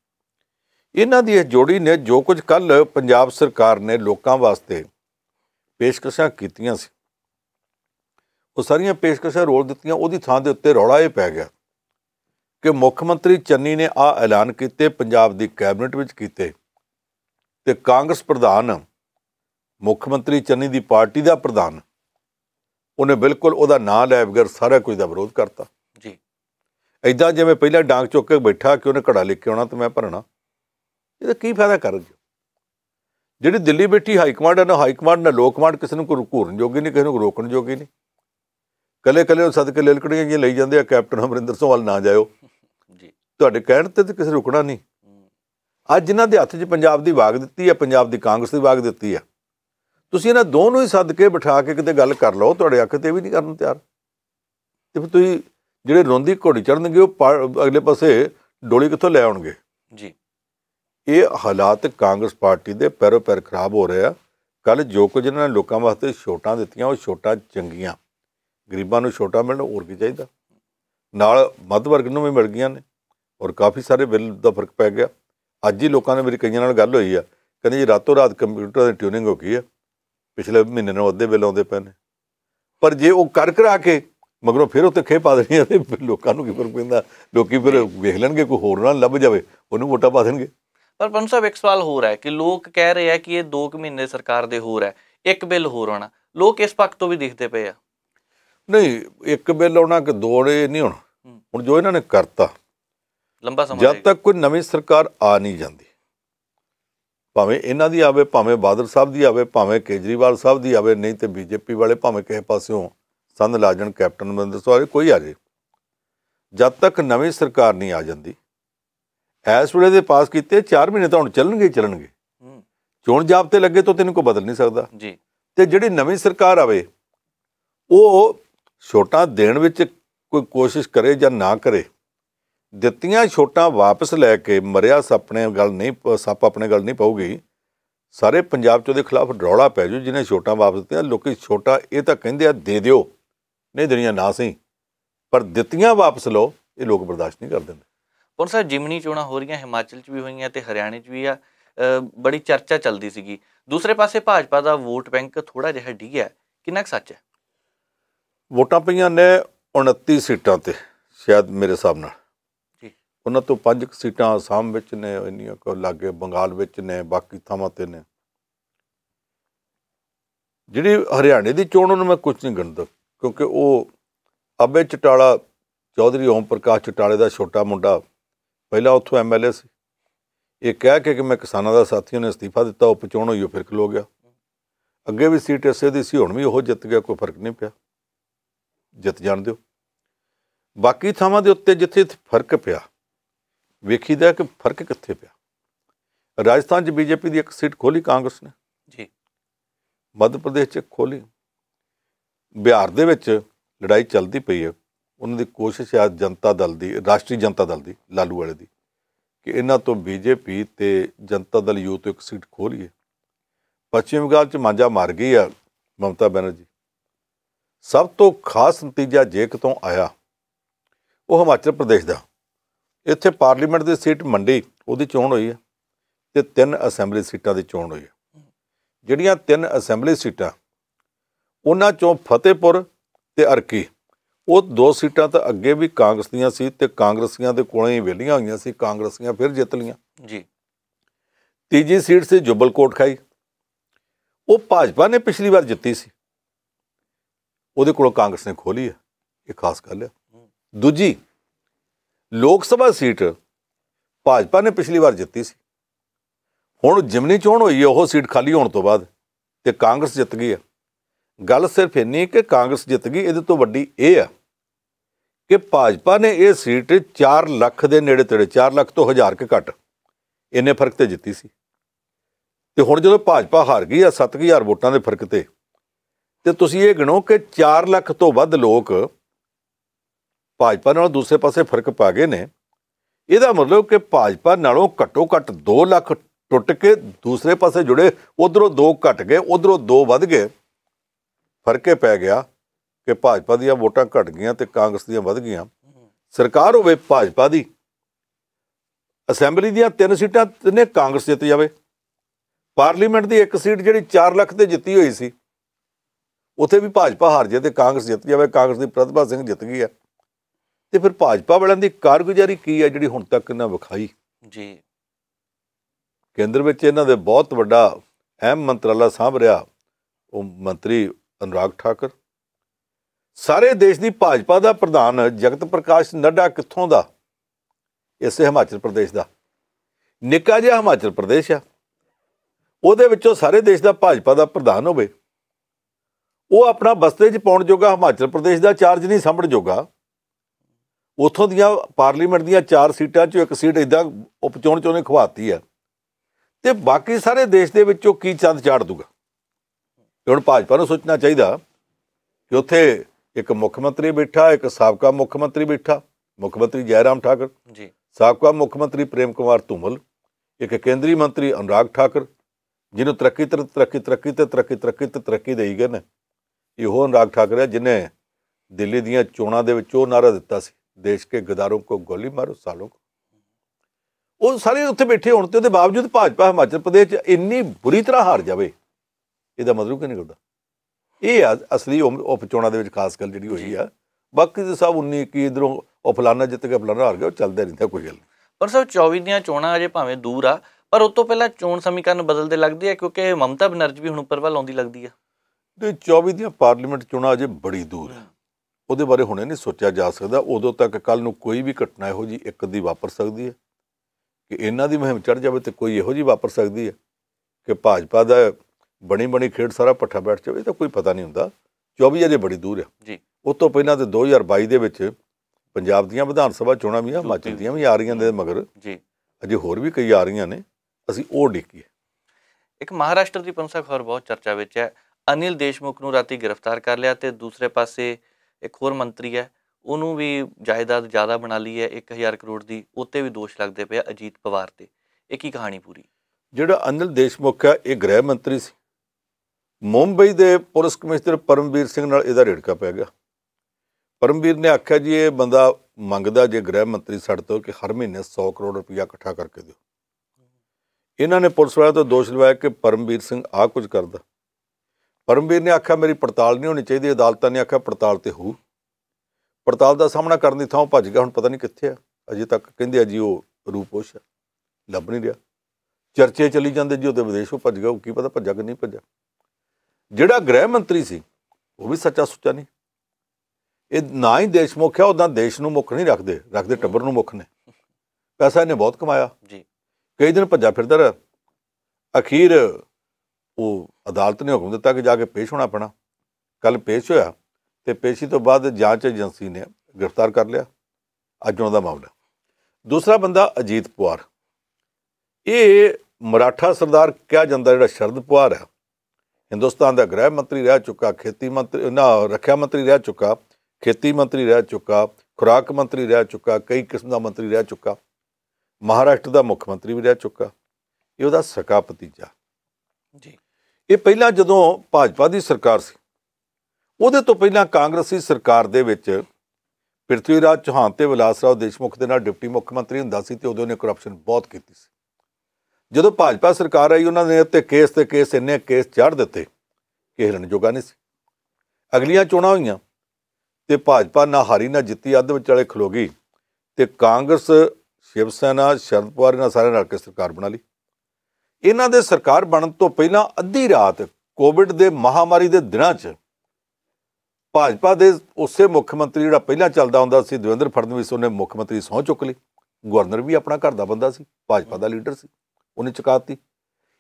ਇਹਨਾਂ ਦੀ ਇਹ ਜੋੜੀ ਨੇ ਜੋ ਕੁਝ ਕੱਲ ਪੰਜਾਬ ਸਰਕਾਰ ਨੇ ਲੋਕਾਂ ਵਾਸਤੇ ਪੇਸ਼ਕਸ਼ਾਂ ਕੀਤੀਆਂ ਸੀ ਉਹ ਸਾਰੀਆਂ ਪੇਸ਼ਕਸ਼ਾਂ ਰੋਲ ਦਿੱਤੀਆਂ ਉਹਦੀ ਥਾਂ ਦੇ ਉੱਤੇ ਰੌਲਾ ਇਹ ਪੈ ਗਿਆ ਕਿ ਮੁੱਖ ਮੰਤਰੀ ਚੰਨੀ ਨੇ ਆ ਐਲਾਨ ਕੀਤੇ ਪੰਜਾਬ ਦੀ ਕੈਬਨਿਟ ਵਿੱਚ ਕੀਤੇ ਤੇ ਕਾਂਗਰਸ ਪ੍ਰਧਾਨ ਮੁੱਖ ਮੰਤਰੀ ਚੰਨੀ ਦੀ ਪਾਰਟੀ ਦਾ ਪ੍ਰਧਾਨ ਉਹਨੇ ਬਿਲਕੁਲ ਉਹਦਾ ਨਾਂ ਲੈ ਬਗਰ ਸਾਰਾ ਕੁਝ ਦਾ ਵਿਰੋਧ ਕਰਤਾ ਐਦਾਂ ਜਿਵੇਂ ਪਹਿਲਾਂ ਡਾਂਗ ਚੁੱਕ ਕੇ ਬੈਠਾ ਕਿ ਉਹਨੇ ਘੜਾ ਲਿਖ ਕੇ ਆਉਣਾ ਤੇ ਮੈਂ ਭਰਨਾ ਇਹਦਾ ਕੀ ਫਾਇਦਾ ਕਰ ਜਿਹੜੀ ਦਿੱਲੀ ਬੈਠੀ ਹਾਈ ਕਮਾਂਡ ਹੈ ਨਾ ਹਾਈ ਕਮਾਂਡ ਨਾ ਲੋਕ ਕਮਾਂਡ ਕਿਸੇ ਨੂੰ ਕੋਈ ਘੂਰਨ ਜੋਗੀ ਨਹੀਂ ਕਿਸੇ ਨੂੰ ਰੋਕਣ ਜੋਗੀ ਨਹੀਂ ਕੱਲੇ ਕੱਲੇ ਉਹ ਸਦਕੇ ਲਲਕੜੀਆਂ ਜੀ ਲਈ ਜਾਂਦੇ ਆ ਕੈਪਟਨ ਅਮਰਿੰਦਰ ਸਿੰਘ ਵੱਲ ਨਾ ਜਾਇਓ ਜੀ ਤੁਹਾਡੇ ਕਹਿਣ ਤੇ ਕਿਸੇ ਰੁਕਣਾ ਨਹੀਂ ਅੱਜ ਇਹਨਾਂ ਦੇ ਹੱਥ 'ਚ ਪੰਜਾਬ ਦੀ ਵਾਗ ਦਿੱਤੀ ਆ ਪੰਜਾਬ ਦੀ ਕਾਂਗਰਸ ਦੀ ਵਾਗ ਦਿੱਤੀ ਆ ਤੁਸੀਂ ਇਹਨਾਂ ਦੋਨੋਂ ਹੀ ਸਦਕੇ ਬਿਠਾ ਕੇ ਕਿਤੇ ਗੱਲ ਕਰ ਲਓ ਤੁਹਾਡੇ ਅੱਖ ਤੇ ਵੀ ਨਹੀਂ ਕਰਨ ਤਿਆਰ ਤੇ ਫਿਰ ਤੁਸੀਂ ਜਿਹੜੇ ਰੋਂਦੀ ਘੋੜੀ ਚੜਨਗੇ ਉਹ ਅਗਲੇ ਪਾਸੇ ਡੋਲੀ ਕਿੱਥੋਂ ਲੈ ਆਉਣਗੇ ਜੀ ਇਹ ਹਾਲਾਤ ਕਾਂਗਰਸ ਪਾਰਟੀ ਦੇ ਪੈਰੋ ਪੈਰ ਖਰਾਬ ਹੋ ਰਿਹਾ ਕੱਲ ਜੋ ਕੁਝ ਇਹਨਾਂ ਨੇ ਲੋਕਾਂ ਵਾਸਤੇ ਛੋਟਾਂ ਦਿੱਤੀਆਂ ਉਹ ਛੋਟਾਂ ਚੰਗੀਆਂ ਗਰੀਬਾਂ ਨੂੰ ਛੋਟਾ ਮਿਲਣ ਹੋਰ ਕੀ ਚਾਹੀਦਾ ਨਾਲ ਮੱਧ ਵਰਗ ਨੂੰ ਵੀ ਮਿਲ ਗਈਆਂ ਨੇ ਔਰ ਕਾਫੀ ਸਾਰੇ ਬਿੱਲ ਦਾ ਫਰਕ ਪੈ ਗਿਆ ਅੱਜ ਹੀ ਲੋਕਾਂ ਨੇ ਮੇਰੀ ਕਈਆਂ ਨਾਲ ਗੱਲ ਹੋਈ ਆ ਕਹਿੰਦੇ ਜੀ ਰਾਤੋਂ ਰਾਤ ਕੰਪਿਊਟਰ ਦੀ ਟਿਊਨਿੰਗ ਹੋ ਗਈ ਆ ਪਿਛਲੇ ਮਹੀਨੇ ਨੂੰ ਅੱਧੇ ਬਿੱਲ ਆਉਂਦੇ ਪਏ ਨੇ ਪਰ ਜੇ ਉਹ ਕਰ ਕਰਾ ਕੇ ਮਗਰੋਂ ਫਿਰ ਉੱਤੇ ਖੇ ਪਾ ਦੇਣੀ ਤੇ ਲੋਕਾਂ ਨੂੰ ਕੀ ਫਰਕ ਪੈਂਦਾ ਲੋਕੀ ਫਿਰ ਵੇਖ ਲੈਣਗੇ ਕੋਈ ਹੋਰ ਨਾਲ ਲੱਭ ਜਾਵੇ ਉਹਨੂੰ ਵੋਟਾਂ ਪਾ ਦੇਣਗੇ ਪਰ ਪੰਨ ਸਾਹਿਬ ਇੱਕ ਸਵਾਲ ਰਿਹਾ ਹੈ ਕਿ ਲੋਕ ਕਹਿ ਰਹੇ ਆ ਕਿ ਇਹ 2 ਮਹੀਨੇ ਸਰਕਾਰ ਦੇ ਹੋਰ ਹੈ ਇੱਕ ਬਿੱਲ ਹੋਰ ਆਣਾ ਲੋਕ ਇਸ ਪੱਖ ਤੋਂ ਵੀ ਦੇਖਦੇ ਪਏ ਆ ਨਹੀਂ ਇੱਕ ਬਿੱਲ ਆਉਣਾ ਕਿ ਦੋੜੇ ਨਹੀਂ ਹੋਣਾ ਹੁਣ ਜੋ ਇਹਨਾਂ ਨੇ ਕਰਤਾ ਲੰਬਾ ਸਮਾਂ ਜਦ ਤੱਕ ਕੋਈ ਨਵੀਂ ਸਰਕਾਰ ਆ ਨਹੀਂ ਜਾਂਦੀ ਭਾਵੇਂ ਇਹਨਾਂ ਦੀ ਆਵੇ ਭਾਵੇਂ ਬਾਦਲ ਸਾਹਿਬ ਦੀ ਆਵੇ ਭਾਵੇਂ ਕੇਜਰੀਵਾਲ ਸਾਹਿਬ ਦੀ ਆਵੇ ਨਹੀਂ ਤੇ ਬੀਜੇਪੀ ਵਾਲੇ ਭਾਵੇਂ ਕਿਸੇ ਪਾਸਿਓਂ ਸੰਧ ਲਾਜਣ ਕੈਪਟਨ ਅਮਰਿੰਦਰ ਸਵਾਰੀ ਕੋਈ ਆ ਜੇ ਜਦ ਤੱਕ ਨਵੀਂ ਸਰਕਾਰ ਨਹੀਂ ਆ ਜਾਂਦੀ ਐਸ ਵੇਲੇ ਦੇ ਪਾਸ ਕੀਤੇ 4 ਮਹੀਨੇ ਤਾਂ ਹੁਣ ਚੱਲਣਗੇ ਚੱਲਣਗੇ ਚੋਣ ਜਾਬਤੇ ਲੱਗੇ ਤਾਂ ਤੈਨੂੰ ਕੋ ਬਦਲ ਨਹੀਂ ਸਕਦਾ ਜੀ ਤੇ ਜਿਹੜੀ ਨਵੀਂ ਸਰਕਾਰ ਆਵੇ ਉਹ ਛੋਟਾ ਦੇਣ ਵਿੱਚ ਕੋਈ ਕੋਸ਼ਿਸ਼ ਕਰੇ ਜਾਂ ਨਾ ਕਰੇ ਦਿੱਤੀਆਂ ਛੋਟਾਂ ਵਾਪਸ ਲੈ ਕੇ ਮਰਿਆ ਸੱਪਣੇ ਗੱਲ ਨਹੀਂ ਸੱਪ ਆਪਣੇ ਗੱਲ ਨਹੀਂ ਪਾਉਗੀ ਸਾਰੇ ਪੰਜਾਬ ਚ ਉਹਦੇ ਖਿਲਾਫ ਡਰੌਲਾ ਪੈ ਜੂ ਜਿਹਨੇ ਛੋਟਾਂ ਵਾਪਸ ਦਿੱਤੀਆਂ ਲੋਕੀ ਛੋਟਾ ਇਹ ਤਾਂ ਕਹਿੰਦੇ ਆ ਦੇ ਦਿਓ ਨਹੀਂ ਦੇਣੀਆਂ ਨਾ ਸੀ ਪਰ ਦਿੱਤੀਆਂ ਵਾਪਸ ਲਓ ਇਹ ਲੋਕ ਬਰਦਾਸ਼ਤ ਨਹੀਂ ਕਰਦੇ ਪਰ ਸਰ ਜਿਮਨੀ ਚੋਣਾਂ ਹੋ ਰਹੀਆਂ ਹਿਮਾਚਲ 'ਚ ਵੀ ਹੋਈਆਂ ਤੇ ਹਰਿਆਣੇ 'ਚ ਵੀ ਆ ਬੜੀ ਚਰਚਾ ਚੱਲਦੀ ਸੀਗੀ ਦੂਸਰੇ ਪਾਸੇ ਭਾਜਪਾ ਦਾ ਵੋਟ ਬੈਂਕ ਥੋੜਾ ਜਿਹਾ ਡਿੱਗਿਆ ਕਿੰਨਾ ਕੁ ਸੱਚ ਹੈ ਵੋਟਾਂ ਪਈਆਂ ਨੇ 29 ਸੀਟਾਂ ਤੇ ਸ਼ਾਇਦ ਮੇਰੇ ਹਿਸਾਬ ਨਾਲ ਜੀ ਉਹਨਾਂ ਤੋਂ ਪੰਜ ਸੀਟਾਂ ਆਸਾਮ ਵਿੱਚ ਨੇ ਇੰਨੀਆਂ ਕੋ ਲਾਗੇ ਬੰਗਾਲ ਵਿੱਚ ਨੇ ਬਾਕੀ ਥਾਵਾਂ ਤੇ ਨੇ ਜਿਹੜੀ ਹਰਿਆਣੇ ਦੀ ਚੋਣ ਉਹਨੂੰ ਮੈਂ ਕੁਝ ਨਹੀਂ ਗਿਣਦਾ ਕਿਉਂਕਿ ਉਹ ਅਬੇ ਚਟਾਲਾ ਚੌਧਰੀ ਓਮ ਪ੍ਰਕਾਸ਼ ਚਟਾਲੇ ਦਾ ਛੋਟਾ ਮੁੰਡਾ ਪਹਿਲਾਂ ਉੱਥੋਂ ਐਮਐਲਏ ਸੀ ਇਹ ਕਹਿ ਕੇ ਕਿ ਮੈਂ ਕਿਸਾਨਾਂ ਦਾ ਸਾਥੀ ਉਹਨੇ ਅਸਤੀਫਾ ਦਿੱਤਾ ਉਹ ਪਚੋਣ ਹੋਈ ਫਿਰ ਖਲੋ ਗਿਆ ਅੱਗੇ ਵੀ ਸੀਟ ਇਸੇ ਦੀ ਸੀ ਹੁਣ ਵੀ ਉਹ ਜਿੱਤ ਗਿਆ ਕੋਈ ਫਰਕ ਨਹੀਂ ਪਿਆ ਜਿੱਤ ਜਾਣ ਦਿਓ ਬਾਕੀ ਥਾਵਾਂ ਦੇ ਉੱਤੇ ਜਿੱਥੇ ਫਰਕ ਪਿਆ ਵੇਖੀਦਾ ਕਿ ਫਰਕ ਕਿੱਥੇ ਪਿਆ ਰਾਜਸਥਾਨ 'ਚ ਬੀਜੇਪੀ ਦੀ ਇੱਕ ਸੀਟ ਖੋਲੀ ਕਾਂਗਰਸ ਨੇ ਜੀ ਮੱਧ ਪ੍ਰਦੇਸ਼ 'ਚ ਖੋਲੀ ਬਿਹਾਰ ਦੇ ਵਿੱਚ ਲੜਾਈ ਚੱਲਦੀ ਪਈ ਹੈ ਉਹਨਾਂ ਦੀ ਕੋਸ਼ਿਸ਼ ਹੈ ਜਨਤਾ ਦਲ ਦੀ ਰਾਸ਼ਟਰੀ ਜਨਤਾ ਦਲ ਦੀ ਲਾਲੂ ਵਾਲੇ ਦੀ ਕਿ ਇਹਨਾਂ ਤੋਂ ਬੀਜੇਪੀ ਤੇ ਜਨਤਾ ਦਲ ਯੂ ਤੋਂ ਇੱਕ ਸੀਟ ਖੋਲੀਏ ਲਈਏ ਪੱਛਮ ਬੰਗਾਲ 'ਚ ਮਾਂਜਾ ਮਾਰ ਗਈ ਆ ਮਮਤਾ ਬੈਨਰਜੀ ਸਭ ਤੋਂ ਖਾਸ ਨਤੀਜਾ ਜੇਕ ਤੋਂ ਆਇਆ ਉਹ ਹਿਮਾਚਲ ਪ੍ਰਦੇਸ਼ ਦਾ ਇੱਥੇ ਪਾਰਲੀਮੈਂਟ ਦੀ ਸੀਟ ਮੰਡੀ ਉਹਦੀ ਚੋਣ ਹੋਈ ਹੈ ਤੇ ਤਿੰਨ ਅਸੈਂਬਲੀ ਸੀਟਾਂ ਦੀ ਚੋਣ ਹੋਈ ਹੈ ਜਿਹੜੀਆਂ ਤਿੰਨ ਅਸੈਂਬਲੀ ਸੀਟਾਂ ਉਹਨਾਂ ਚੋਂ ਫਤਿਹਪੁਰ ਤੇ ਅਰਕੀ ਉਹ ਦੋ ਸੀਟਾਂ ਤਾਂ ਅੱਗੇ ਵੀ ਕਾਂਗਰਸ ਦੀਆਂ ਸੀ ਤੇ ਕਾਂਗਰਸੀਆਂ ਦੇ ਕੋਲੇ ਹੀ ਵਿਲੀਆਂ ਹੋਈਆਂ ਸੀ ਕਾਂਗਰਸੀਆਂ ਫਿਰ ਜਿੱਤ ਲੀਆਂ ਜੀ ਤੀਜੀ ਸੀਟ ਸੀ ਜੁਬਲ ਕੋਟਖਾਈ ਉਹ ਭਾਜਪਾ ਨੇ ਪਿਛਲੀ ਵਾਰ ਜਿੱਤੀ ਸੀ ਉਹਦੇ ਕੋਲੋਂ ਕਾਂਗਰਸ ਨੇ ਖੋਲੀ ਹੈ ਇਹ ਖਾਸ ਗੱਲ ਹੈ ਦੂਜੀ ਲੋਕ ਸਭਾ ਸੀਟ ਭਾਜਪਾ ਨੇ ਪਿਛਲੀ ਵਾਰ ਜਿੱਤੀ ਸੀ ਹੁਣ ਜਿਮਨੀ ਚੋਣ ਹੋਈ ਹੈ ਉਹ ਸੀਟ ਖਾਲੀ ਹੋਣ ਤੋਂ ਬਾਅਦ ਤੇ ਕਾਂਗਰਸ ਜਿੱਤ ਗਈ ਹੈ ਗੱਲ ਸਿਰਫ ਇੰਨੀ ਕਿ ਕਾਂਗਰਸ ਜਿੱਤ ਗਈ ਇਹਦੇ ਤੋਂ ਵੱਡੀ ਇਹ ਆ ਕਿ ਭਾਜਪਾ ਨੇ ਇਹ ਸੀਟ 4 ਲੱਖ ਦੇ ਨੇੜੇ ਤੇੜੇ 4 ਲੱਖ ਤੋਂ ਹਜ਼ਾਰ ਕੇ ਘੱਟ ਇੰਨੇ ਫਰਕ ਤੇ ਜਿੱਤੀ ਸੀ ਤੇ ਹੁਣ ਜਦੋਂ ਭਾਜਪਾ ਹਾਰ ਗਈ ਆ 7000 ਵੋਟਾਂ ਦੇ ਫਰਕ ਤੇ ਤੇ ਤੁਸੀਂ ਇਹ ਗਿਣੋ ਕਿ 4 ਲੱਖ ਤੋਂ ਵੱਧ ਲੋਕ ਭਾਜਪਾ ਨਾਲ ਦੂਸਰੇ ਪਾਸੇ ਫਰਕ ਪਾ ਗਏ ਨੇ ਇਹਦਾ ਮਤਲਬ ਕਿ ਭਾਜਪਾ ਨਾਲੋਂ ਘੱਟੋ ਘੱਟ 2 ਲੱਖ ਟੁੱਟ ਕੇ ਦੂਸਰੇ ਪਾਸੇ ਜੁੜੇ ਉਧਰੋਂ 2 ਘਟ ਗਏ ਉਧਰੋਂ 2 ਵੱਧ ਗਏ ਫਰਕੇ ਪੈ ਗਿਆ ਕਿ ਭਾਜਪਾ ਦੀਆਂ ਵੋਟਾਂ ਘਟ ਗਈਆਂ ਤੇ ਕਾਂਗਰਸ ਦੀਆਂ ਵਧ ਗਈਆਂ ਸਰਕਾਰ ਹੋਵੇ ਭਾਜਪਾ ਦੀ ਅਸੈਂਬਲੀ ਦੀਆਂ ਤਿੰਨ ਸੀਟਾਂ ਤਿੰਨੇ ਕਾਂਗਰਸ ਜਿੱਤ ਜਾਵੇ ਪਾਰਲੀਮੈਂਟ ਦੀ ਇੱਕ ਸੀਟ ਜਿਹੜੀ 4 ਲੱਖ ਤੇ ਜਿੱਤੀ ਹੋਈ ਸੀ ਉਥੇ ਵੀ ਭਾਜਪਾ ਹਾਰ ਜੇ ਤੇ ਕਾਂਗਰਸ ਜਿੱਤ ਜਾਵੇ ਕਾਂਗਰਸ ਦੀ ਪ੍ਰਤਿਭਾ ਸਿੰਘ ਜਿੱਤ ਗਈ ਹੈ ਤੇ ਫਿਰ ਭਾਜਪਾ ਵਾਲਿਆਂ ਦੀ ਕਾਰਗੁਜ਼ਾਰੀ ਕੀ ਹੈ ਜਿਹੜੀ ਹੁਣ ਤੱਕ ਇਹਨਾਂ ਵਿਖਾਈ ਜੀ ਕੇਂਦਰ ਵਿੱਚ ਇਹਨਾਂ ਦੇ ਬਹੁਤ ਵੱਡਾ ਅਹਿਮ ਮੰਤਰਾਲਾ ਸਾਂਭ ਰਿਹਾ ਉਹ ਮੰਤਰੀ ਅਨੁਰਾਗ ਠਾਕਰ ਸਾਰੇ ਦੇਸ਼ ਦੀ ਭਾਜਪਾ ਦਾ ਪ੍ਰਧਾਨ ਜਗਤ ਪ੍ਰਕਾਸ਼ ਨੱਡਾ ਕਿੱਥੋਂ ਦਾ ਇਸੇ ਹਿਮਾਚਲ ਪ੍ਰਦੇਸ਼ ਦਾ ਨਿੱਕਾ ਜਿਹਾ ਹਿਮਾਚਲ ਪ੍ਰਦੇਸ਼ ਆ ਉਹਦੇ ਵਿੱਚੋਂ ਸਾਰੇ ਦੇਸ਼ ਦਾ ਭਾਜਪਾ ਦਾ ਪ੍ਰਧਾਨ ਹੋਵੇ ਉਹ ਆਪਣਾ ਬਸਤੇ 'ਚ ਪਾਉਣ ਜੋਗਾ ਹਿਮਾਚਲ ਪ੍ਰਦੇਸ਼ ਦਾ ਚਾਰਜ ਨਹੀਂ ਸੰਭੜ ਜੋਗਾ ਉਥੋਂ ਦੀਆਂ ਪਾਰਲੀਮੈਂਟ ਦੀਆਂ ਚਾਰ ਸੀਟਾਂ 'ਚੋਂ ਇੱਕ ਸੀਟ ਇਦਾਂ ਉਪਚੋਣ ਚੋਂ ਉਹਨੇ ਖਵਾਤੀ ਆ ਤੇ ਬਾਕੀ ਸਾਰੇ ਦੇਸ਼ ਦੇ ਵਿੱਚੋਂ ਕੀ ਚੰਦ ਚਾੜ ਦੂਗਾ ਹੁਣ ਭਾਜਪਾ ਨੂੰ ਸੋਚਣਾ ਚਾਹੀਦਾ ਕਿ ਉੱਥੇ ਇੱਕ ਮੁੱਖ ਮੰਤਰੀ ਬੈਠਾ ਇੱਕ ਸਾਬਕਾ ਮੁੱਖ ਮੰਤਰੀ ਬੈਠਾ ਮੁੱਖ ਮੰਤਰੀ ਜੈਰਾਮ ਠਾਕਰ ਜੀ ਸਾਬਕਾ ਮੁੱਖ ਮੰਤਰੀ ਪ੍ਰੇਮ ਕੁਮਾਰ ਧੂਮਲ ਇੱਕ ਕੇਂਦਰੀ ਮੰਤਰੀ ਅਨੁਰਾਗ ਠਾਕਰ ਜਿਹਨੂੰ ਤਰੱਕੀ ਤਰੱਕੀ ਤਰੱਕੀ ਤੇ ਤਰੱਕੀ ਤਰੱਕੀ ਤੇ ਤਰੱਕੀ ਦੇਈ ਗਏ ਨੇ ਇਹੋ ਅਨੁਰਾਗ ਠਾਕਰ ਹੈ ਜਿਨੇ ਦਿੱਲੀ ਦੀਆਂ ਚੋਣਾਂ ਦੇ ਵਿੱਚ ਉਹ ਨਾਰਾ ਦਿੱਤਾ ਸੀ ਦੇਸ਼ ਕੇ ਗਦਾਰੋਂ ਕੋ ਗੋਲੀ ਮਾਰੋ ਸਾਲੋਂ ਕੋ ਉਹ ਸਾਰੇ ਉੱਥੇ ਬੈਠੇ ਹੋਣ ਤੇ ਉਹਦੇ ਬਾਵਜੂਦ ਭਾਜਪਾ ਹਿਮਾਚਲ ਪ੍ਰਦੇਸ਼ ਇੰਨੀ ਬੁਰੀ ਤਰ੍ਹਾਂ ਹਾਰ ਜਾਵੇ ਇਹਦਾ ਮਤਲਬ ਕਿ ਕਰਦਾ ਇਹ ਅਸਲੀ ਉਪ ਚੋਣਾਂ ਦੇ ਵਿੱਚ ਖਾਸ ਗੱਲ ਜਿਹੜੀ ਹੋਈ ਆ ਬਾਕੀ ਦੇ ਸਭ 19 21 ਇਧਰੋਂ ਉਹ ਫਲਾਣਾ ਜਿੱਤ ਕੇ ਫਲਾਣਾ ਹਾਰ ਗਿਆ ਉਹ ਚੱਲਦਾ ਰਹਿੰਦਾ ਕੋਈ ਗੱਲ ਪਰ ਸਭ 24 ਦੀਆਂ ਚੋਣਾਂ ਅਜੇ ਭਾਵੇਂ ਦੂਰ ਆ ਪਰ ਉਸ ਤੋਂ ਪਹਿਲਾਂ ਚੋਣ ਸਮੀਕਰਨ ਬਦਲਦੇ ਲੱਗਦੇ ਆ ਕਿਉਂਕਿ ਮਮਤਾ ਬਨਰਜੀ ਵੀ ਹੁਣ ਉੱਪਰ ਵੱਲ ਆਉਂਦੀ ਲੱਗਦੀ ਆ ਤੇ 24 ਦੀਆਂ ਪਾਰਲੀਮੈਂਟ ਚੋਣਾਂ ਅਜੇ ਬੜੀ ਦੂਰ ਆ ਉਹਦੇ ਬਾਰੇ ਹੁਣੇ ਨਹੀਂ ਸੋਚਿਆ ਜਾ ਸਕਦਾ ਉਦੋਂ ਤੱਕ ਕੱਲ ਨੂੰ ਕੋਈ ਵੀ ਘਟਨਾ ਇਹੋ ਜੀ ਇੱਕ ਦੀ ਵਾਪਰ ਸਕਦੀ ਹੈ ਕਿ ਇਹਨਾਂ ਦੀ ਮਹਿਮ ਚੜ ਜਾਵੇ ਤੇ ਕੋਈ ਇਹੋ ਜੀ ਵਾਪਰ ਸਕਦੀ ਹੈ ਕਿ ਭਾਜਪਾ ਦਾ ਬਣੀ ਬਣੀ ਖੇਡ ਸਾਰਾ ਪੱਠਾ ਬੈਠ ਜਾਵੇ ਇਹ ਤਾਂ ਕੋਈ ਪਤਾ ਨਹੀਂ ਹੁੰਦਾ 24 ਅਜੇ ਬੜੀ ਦੂਰ ਆ ਜੀ ਉਸ ਤੋਂ ਪਹਿਲਾਂ ਤੇ 2022 ਦੇ ਵਿੱਚ ਪੰਜਾਬ ਦੀਆਂ ਵਿਧਾਨ ਸਭਾ ਚੋਣਾਂ ਵੀ ਆ ਹਿਮਾਚਲ ਦੀਆਂ ਵੀ ਆ ਰਹੀਆਂ ਨੇ ਮਗਰ ਜੀ ਅਜੇ ਹੋਰ ਵੀ ਕਈ ਆ ਰਹੀਆਂ ਨੇ ਅਸੀਂ ਉਹ ਡਿੱਕੀਏ ਇੱਕ ਮਹਾਰਾਸ਼ਟਰ ਦੀ ਪੰਸਾ ਖਬਰ ਬਹੁਤ ਚਰਚਾ ਵਿੱਚ ਹੈ ਅਨਿਲ ਦੇਸ਼ਮੁਖ ਨੂੰ ਰਾਤੀ ਗ੍ਰਿਫਤਾਰ ਕਰ ਲਿਆ ਤੇ ਦੂਸਰੇ ਪਾਸੇ ਇੱਕ ਹੋਰ ਮੰਤਰੀ ਹੈ ਉਹਨੂੰ ਵੀ ਜਾਇਦਾਦ ਜ਼ਿਆਦਾ ਬਣਾ ਲਈ ਹੈ 1000 ਕਰੋੜ ਦੀ ਉੱਤੇ ਵੀ ਦੋਸ਼ ਲੱਗਦੇ ਪਿਆ ਅਜੀਤ ਪਵਾਰ ਤੇ ਇਹ ਕੀ ਕਹਾਣੀ ਪੂਰੀ ਜਿਹੜਾ ਅਨਿਲ ਦੇਸ਼ਮੁਖ ਹੈ ਇਹ ਗ੍ਰਹਿ ਮੰਤਰੀ ਸੀ ਮੁੰਬਈ ਦੇ ਪੁਲਿਸ ਕਮਿਸ਼ਨਰ ਪਰਮਵੀਰ ਸਿੰਘ ਨਾਲ ਇਹਦਾ ਰੇੜਕਾ ਪੈ ਗਿਆ ਪਰਮਵੀਰ ਨੇ ਆਖਿਆ ਜੀ ਇਹ ਬੰਦਾ ਮੰਗਦਾ ਜੇ ਗ੍ਰਹਿ ਮੰਤਰੀ ਸੜ ਤੋਂ ਕਿ ਹਰ ਮਹੀਨੇ 100 ਕਰੋੜ ਰੁਪਇਆ ਇਕੱਠਾ ਕਰਕੇ ਦਿਓ ਇਹਨਾਂ ਨੇ ਪੁਲਿਸ ਵਾਲਿਆਂ ਤੋਂ ਦੋਸ਼ ਲਵਾਇਆ ਕਿ ਪਰਮਵੀਰ ਸਿੰਘ ਆ ਕੁਝ ਕਰਦਾ ਪਰਮਵੀਰ ਨੇ ਆਖਿਆ ਮੇਰੀ ਪੜਤਾਲ ਨਹੀਂ ਹੋਣੀ ਚਾਹੀਦੀ ਅਦਾਲਤਾਂ ਨੇ ਆਖਿਆ ਪੜਤਾਲ ਤੇ ਹੋਊ ਪੜਤਾਲ ਦਾ ਸਾਹਮਣਾ ਕਰਨ ਦੀ ਥਾਂ ਭੱਜ ਗਿਆ ਹੁਣ ਪਤਾ ਨਹੀਂ ਕਿੱਥੇ ਆ ਅਜੇ ਤੱਕ ਕਹਿੰਦੇ ਆ ਜੀ ਉਹ ਰੂਪੋਸ਼ ਲੱਭ ਨਹੀਂ ਰਿਹਾ ਚਰਚੇ ਚੱਲੀ ਜਾਂਦੇ ਜੀ ਉਹਦੇ ਵਿਦੇਸ਼ੋਂ ਭੱਜ ਗਿਆ ਉਹ ਕੀ ਪਤਾ ਭੱਜਾ ਕਿ ਨਹੀਂ ਭੱਜਾ ਜਿਹੜਾ ਗ੍ਰਹਿ ਮੰਤਰੀ ਸੀ ਉਹ ਵੀ ਸੱਚਾ ਸੁੱਚਾ ਨਹੀਂ ਇਹ ਨਾ ਹੀ ਦੇਸ਼ ਮੁਖ ਹੈ ਉਹਦਾ ਦੇਸ਼ ਨੂੰ ਮੁਖ ਨਹੀਂ ਰੱਖਦੇ ਰੱਖਦੇ ਟੱਬਰ ਨੂੰ ਮੁਖ ਨੇ ਪੈਸਾ ਇਹਨੇ ਬਹੁਤ ਕਮਾਇਆ ਜੀ ਕਈ ਦਿਨ ਭੱਜਾ ਫਿਰਦਾ ਰਿਹਾ ਅਖੀਰ ਉਹ ਅਦਾਲਤ ਨੇ ਹੁਕਮ ਦਿੱਤਾ ਕਿ ਜਾ ਕੇ ਪੇਸ਼ ਹੋਣਾ ਪੈਣਾ ਕੱਲ ਪੇਸ਼ ਹੋਇਆ ਤੇ ਪੇਸ਼ੀ ਤੋਂ ਬਾਅਦ ਜਾਂਚ ਏਜੰਸੀ ਨੇ ਗ੍ਰਿਫਤਾਰ ਕਰ ਲਿਆ ਅੱਜ ਉਹਨਾਂ ਦਾ ਮਾਮਲਾ ਦੂਸਰਾ ਬੰਦਾ ਅਜੀਤ ਪੁਆਰ ਇਹ ਮਰਾਠਾ ਸਰਦਾਰ ਕਿਹਾ ਜਾਂਦਾ ਜਿਹੜਾ ਸ਼ਰਦ ਪੁਆਰ ਹੈ ਹਿੰਦੁਸਤਾਨ ਦਾ ਗ੍ਰਹਿ ਮੰਤਰੀ ਰਹਿ ਚੁੱਕਾ ਖੇਤੀ ਮੰਤਰੀ ਨਾ ਰੱਖਿਆ ਮੰਤਰੀ ਰਹਿ ਚੁੱਕਾ ਖੇਤੀ ਮੰਤਰੀ ਰਹਿ ਚੁੱਕਾ ਖੁਰਾਕ ਮੰਤਰੀ ਰਹਿ ਚੁੱਕਾ ਕਈ ਕਿਸਮ ਦਾ ਮੰਤਰੀ ਰਹਿ ਚੁੱਕਾ ਮਹਾਰਾਸ਼ਟਰ ਦਾ ਮੁੱਖ ਮੰਤਰੀ ਵੀ ਰਹਿ ਚੁੱਕਾ ਇਹ ਉਹਦਾ ਸਕਾ ਭਤੀਜਾ ਜੀ ਇਹ ਪਹਿਲਾਂ ਜਦੋਂ ਭਾਜਪਾ ਦੀ ਸਰਕਾਰ ਸੀ ਉਹਦੇ ਤੋਂ ਪਹਿਲਾਂ ਕਾਂਗਰਸੀ ਸਰਕਾਰ ਦੇ ਵਿੱਚ ਪ੍ਰਿਥਵੀ ਰਾਜ ਚੌਹਾਨ ਤੇ ਵਿਲਾਸ ਰਾਓ ਦੇਸ਼ਮੁਖ ਦੇ ਨਾਲ ਡਿਪਟੀ ਮੁੱਖ ਮੰਤਰੀ ਹੁੰਦਾ ਸੀ ਤੇ ਉਦੋਂ ਨੇ ਕਰਪਸ਼ਨ ਬਹੁਤ ਕੀਤੀ ਸੀ ਜਦੋਂ ਭਾਜਪਾ ਸਰਕਾਰ ਆਈ ਉਹਨਾਂ ਨੇ ਉੱਤੇ ਕੇਸ ਤੇ ਕੇਸ ਇੰਨੇ ਕੇਸ ਚੜ ਦਿੱਤੇ ਕਿ ਹਿਰਨ ਜੋਗਾ ਨਹੀਂ ਸੀ ਅਗਲੀਆਂ ਚੋਣਾਂ ਹੋਈਆਂ ਤੇ ਭਾਜਪਾ ਨਾ ਹਾਰੀ ਨਾ ਜਿੱਤੀ ਅੱਧ ਵਿਚਾਲੇ ਖਲੋ ਗਈ ਤੇ ਕਾਂਗਰਸ ਸ਼ਿਵ ਸੈਨਾ ਸ਼ਰਦ ਪਵਾਰ ਇਹਨਾਂ ਸਾਰੇ ਨਾਲ ਕੇ ਸਰਕਾਰ ਬਣਾ ਲਈ ਇਹਨਾਂ ਦੇ ਸਰਕਾਰ ਬਣਨ ਤੋਂ ਪਹਿਲਾਂ ਅੱਧੀ ਰਾਤ ਕੋਵਿਡ ਦੇ ਮਹਾਮਾਰੀ ਦੇ ਦਿਨਾਂ 'ਚ ਭਾਜਪਾ ਦੇ ਉਸੇ ਮੁੱਖ ਮੰਤਰੀ ਜਿਹੜਾ ਪਹਿਲਾਂ ਚੱਲਦਾ ਹੁੰਦਾ ਸੀ ਦਵਿੰਦਰ ਫੜਨਵੀਸ ਉਹਨੇ ਮੁੱਖ ਮੰਤਰੀ ਸੌਂ ਚੁੱਕ ਲਈ ਗਵਰਨਰ ਵੀ ਆਪਣਾ ਘਰ ਦਾ ਬੰਦਾ ਸੀ ਭਾਜਪਾ ਦਾ ਲੀਡਰ ਸੀ ਉਹਨੇ ਚੁਕਾਤੀ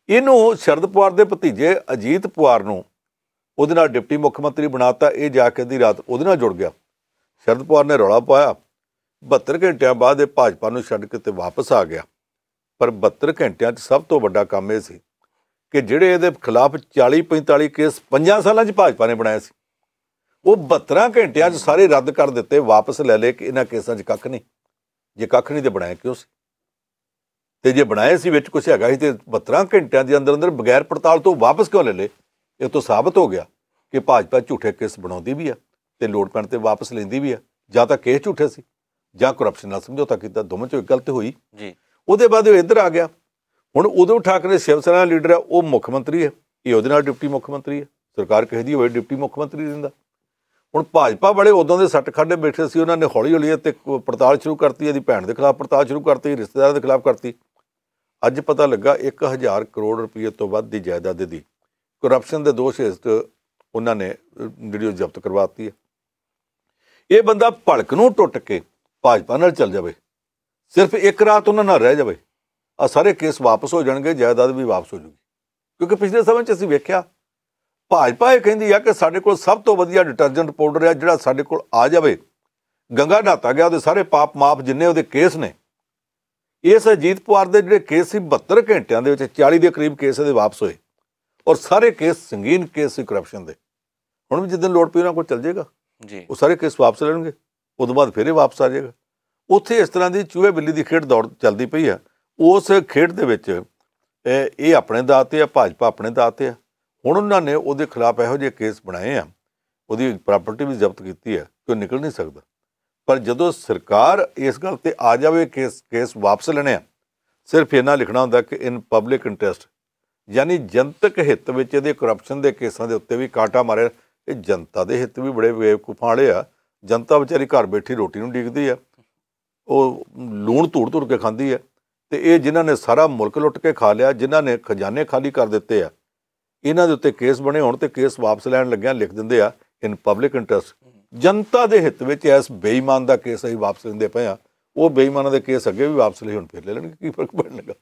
ਇਹਨੂੰ ਸ਼ਰਦ ਪਵਾਰ ਦੇ ਭਤੀਜੇ ਅਜੀਤ ਪਵਾਰ ਨੂੰ ਉਹਦੇ ਨਾਲ ਡਿਪਟੀ ਮੁੱਖ ਮੰਤਰੀ ਬਣਾਤਾ ਇਹ ਜਾ ਕੇ ਦੀ ਰਾਤ ਉਹਦੇ ਨਾਲ ਜੁੜ ਗਿਆ ਸ਼ਰਦ ਪਵਾਰ ਨੇ ਰੌਲਾ ਪਾਇਆ 72 ਘੰਟਿਆਂ ਬਾਅਦ ਇਹ ਭਾਜਪਾ ਨੂੰ ਛੱਡ ਕੇ ਤੇ ਵਾਪਸ ਆ ਗਿਆ ਪਰ 72 ਘੰਟਿਆਂ 'ਚ ਸਭ ਤੋਂ ਵੱਡਾ ਕੰਮ ਇਹ ਸੀ ਕਿ ਜਿਹੜੇ ਇਹਦੇ ਖਿਲਾਫ 40 45 ਕੇਸ 5 ਸਾਲਾਂ 'ਚ ਭਾਜਪਾ ਨੇ ਬਣਾਏ ਸੀ ਉਹ 72 ਘੰਟਿਆਂ 'ਚ ਸਾਰੇ ਰੱਦ ਕਰ ਦਿੱਤੇ ਵਾਪਸ ਲੈ ਲਏ ਕਿ ਇਹਨਾਂ ਕੇਸਾਂ 'ਚ ਕੱਖ ਨਹੀਂ ਜੇ ਕੱਖ ਨਹੀਂ ਤੇ ਬਣਾਏ ਕਿਉਂ ਸੀ ਤੇ ਜੇ ਬਣਾਏ ਸੀ ਵਿੱਚ ਕੁਝ ਹੈਗਾ ਸੀ ਤੇ 72 ਘੰਟਿਆਂ ਦੇ ਅੰਦਰ ਅੰਦਰ ਬਗੈਰ ਪੜਤਾਲ ਤੋਂ ਵਾਪਸ ਕਿਉਂ ਲੈ ਲੇ ਇਹ ਤੋਂ ਸਾਬਤ ਹੋ ਗਿਆ ਕਿ ਭਾਜਪਾ ਝੂਠੇ ਕੇਸ ਬਣਾਉਂਦੀ ਵੀ ਆ ਤੇ ਲੋੜ ਪੈਣ ਤੇ ਵਾਪਸ ਲੈਂਦੀ ਵੀ ਆ ਜਾਂ ਤਾਂ ਕੇਸ ਝੂਠੇ ਸੀ ਜਾਂ ਕਰਪਸ਼ਨ ਨਾਲ ਸਮਝੌਤਾ ਕੀਤਾ ਦੋਵਾਂ ਚੋਂ ਇੱਕ ਗਲਤ ਹੋਈ ਜੀ ਉਹਦੇ ਬਾਅਦ ਉਹ ਇੱਧਰ ਆ ਗਿਆ ਹੁਣ ਉਦੋਂ ਠਾਕਰੇ ਸ਼ਿਵ ਸੈਨਾ ਲੀਡਰ ਆ ਉਹ ਮੁੱਖ ਮੰਤਰੀ ਹੈ ਇਹ ਉਹਦੇ ਨਾਲ ਡਿਪਟੀ ਮੁੱਖ ਮੰਤਰੀ ਹੈ ਸਰਕਾਰ ਕਹਦੀ ਹੋਵੇ ਡਿਪਟੀ ਮੁੱਖ ਮੰਤਰੀ ਦਿੰਦਾ ਹੁਣ ਭਾਜਪਾ ਵਾਲੇ ਉਦੋਂ ਦੇ ਸੱਟ ਖੱਡੇ ਬੈਠੇ ਸੀ ਉਹਨਾਂ ਨੇ ਹੌਲੀ ਹੌਲੀ ਤੇ ਪੜਤਾਲ ਸ਼ੁਰੂ ਕਰਤੀ ਇਹਦੀ ਭੈਣ ਦੇ ਖਿਲਾਫ ਪੜਤਾਲ ਸ਼ੁਰੂ ਕਰਤੀ ਰਿਸ਼ਤੇਦਾਰਾਂ ਦੇ ਖਿਲਾਫ ਕਰਤੀ ਅੱਜ ਪਤਾ ਲੱਗਾ 1000 ਕਰੋੜ ਰੁਪਏ ਤੋਂ ਵੱਧ ਦੀ ਜਾਇਦਾਦ ਦੀ ਕਰਪਸ਼ਨ ਦੇ ਦੋਸ਼ ਹੇਠ ਉਹਨਾਂ ਨੇ ਜਿਹੜੀ ਜ਼ਬਤ ਕਰਵਾਤੀ ਹੈ ਇਹ ਬੰਦਾ ਭੜਕ ਨੂੰ ਟੁੱਟ ਕੇ ਭਾਜਪਾ ਨਾਲ ਚੱਲ ਜਾਵੇ ਸਿਰਫ ਇੱਕ ਰਾਤ ਉਹਨਾਂ ਨਾਲ ਰਹਿ ਜਾਵੇ ਆ ਸਾਰੇ ਕੇਸ ਵਾਪਸ ਹੋ ਜਾਣਗੇ ਜਾਇਦਾਦ ਵੀ ਵਾਪਸ ਹੋ ਜੂਗੀ ਕਿਉਂਕਿ ਪਿਛਲੇ ਸਮੇਂ 'ਚ ਅਸੀਂ ਵੇਖਿਆ ਭਾਜਪਾ ਇਹ ਕਹਿੰਦੀ ਆ ਕਿ ਸਾਡੇ ਕੋਲ ਸਭ ਤੋਂ ਵਧੀਆ ਡਿਟਰਜੈਂਟ ਪਾਊਡਰ ਹੈ ਜਿਹੜਾ ਸਾਡੇ ਕੋਲ ਆ ਜਾਵੇ ਗੰਗਾ ਨਾਤਾ ਗਿਆ ਉਹਦੇ ਸਾਰੇ ਪਾਪ ਮਾਫ ਜਿੰਨੇ ਉਹਦੇ ਕੇਸ ਨੇ ਇਸ ਅਜੀਤ ਪਵਾਰ ਦੇ ਜਿਹੜੇ ਕੇਸ ਸੀ 72 ਘੰਟਿਆਂ ਦੇ ਵਿੱਚ 40 ਦੇ ਕਰੀਬ ਕੇਸ ਦੇ ਵਾਪਸ ਹੋਏ ਔਰ ਸਾਰੇ ਕੇਸ ਸੰਗੀਨ ਕੇਸ ਸੀ ਕਰਪਸ਼ਨ ਦੇ ਹੁਣ ਵੀ ਜਿੱਦਨ ਲੋੜ ਪਈ ਉਹਨਾਂ ਕੋਲ ਚੱਲ ਜਾਏਗਾ ਜੀ ਉਹ ਸਾਰੇ ਕੇਸ ਵਾਪਸ ਲੈਣਗੇ ਤੋਂ ਬਾਅਦ ਫਿਰ ਇਹ ਵਾਪਸ ਆ ਜਾਏਗਾ ਉੱਥੇ ਇਸ ਤਰ੍ਹਾਂ ਦੀ ਚੂਹੇ ਬਿੱਲੀ ਦੀ ਖੇਡ ਦੌੜ ਚੱਲਦੀ ਪਈ ਆ ਉਸ ਖੇਡ ਦੇ ਵਿੱਚ ਇਹ ਆਪਣੇ ਦਾਤੇ ਆ ਭਾਜਪਾ ਆਪਣੇ ਦਾਤੇ ਆ ਹੁਣ ਉਹਨਾਂ ਨੇ ਉਹਦੇ ਖਿਲਾਫ ਇਹੋ ਜਿਹੇ ਕੇਸ ਬਣਾਏ ਆ ਉਹਦੀ ਪ੍ਰਾਪਰਟੀ ਵੀ ਜ਼ਬਤ ਕੀਤੀ ਆ ਕਿ ਉਹ ਨਿਕਲ ਨਹੀਂ ਸਕਦਾ ਪਰ ਜਦੋਂ ਸਰਕਾਰ ਇਸ ਗੱਲ ਤੇ ਆ ਜਾਵੇ ਕੇਸ ਕੇਸ ਵਾਪਸ ਲੈਣੇ ਆ ਸਿਰਫ ਇਹਨਾਂ ਲਿਖਣਾ ਹੁੰਦਾ ਕਿ ਇਨ ਪਬਲਿਕ ਇੰਟਰਸਟ ਯਾਨੀ ਜਨਤਕ ਹਿੱਤ ਵਿੱਚ ਇਹਦੇ ਕਰਪਸ਼ਨ ਦੇ ਕੇਸਾਂ ਦੇ ਉੱਤੇ ਵੀ ਕਾਟਾ ਮਾਰਿਆ ਇਹ ਜਨਤਾ ਦੇ ਹਿੱਤ ਵੀ ਬੜੇ ਬੇਵਕੂਫਾਂ ਵਾਲੇ ਆ ਜਨਤਾ ਵਿਚਾਰੀ ਘਰ ਬੈਠੀ ਰੋਟੀ ਨੂੰ ਡੀਕਦੀ ਆ ਉਹ ਲੂਣ ਧੂੜ ਧੂੜ ਕੇ ਖਾਂਦੀ ਆ ਤੇ ਇਹ ਜਿਨ੍ਹਾਂ ਨੇ ਸਾਰਾ ਮੁਲਕ ਲੁੱਟ ਕੇ ਖਾ ਲਿਆ ਜਿਨ੍ਹਾਂ ਨੇ ਖਜ਼ਾਨੇ ਖਾਲੀ ਕਰ ਦਿੱਤੇ ਆ ਇਹਨਾਂ ਦੇ ਉੱਤੇ ਕੇਸ ਬਣੇ ਹੋਣ ਤੇ ਕੇਸ ਵਾਪਸ ਲੈਣ ਲੱਗਿਆਂ ਲਿਖ ਦਿੰਦੇ ਆ ਇਨ ਪਬਲਿਕ ਇੰਟਰਸਟ ਜਨਤਾ ਦੇ ਹਿੱਤ ਵਿੱਚ ਇਸ ਬੇਈਮਾਨ ਦਾ ਕੇਸ ਅਸੀਂ ਵਾਪਸ ਲੈਂਦੇ ਪਏ ਆ ਉਹ ਬੇਈਮਾਨਾਂ ਦੇ ਕੇਸ ਅੱਗੇ ਵੀ ਵਾਪਸ ਲਈ ਹੁਣ ਫਿਰ ਲੈ ਲੈਣਗੇ ਕੀ ਫਰਕ ਪੈਣ ਲੱਗਾ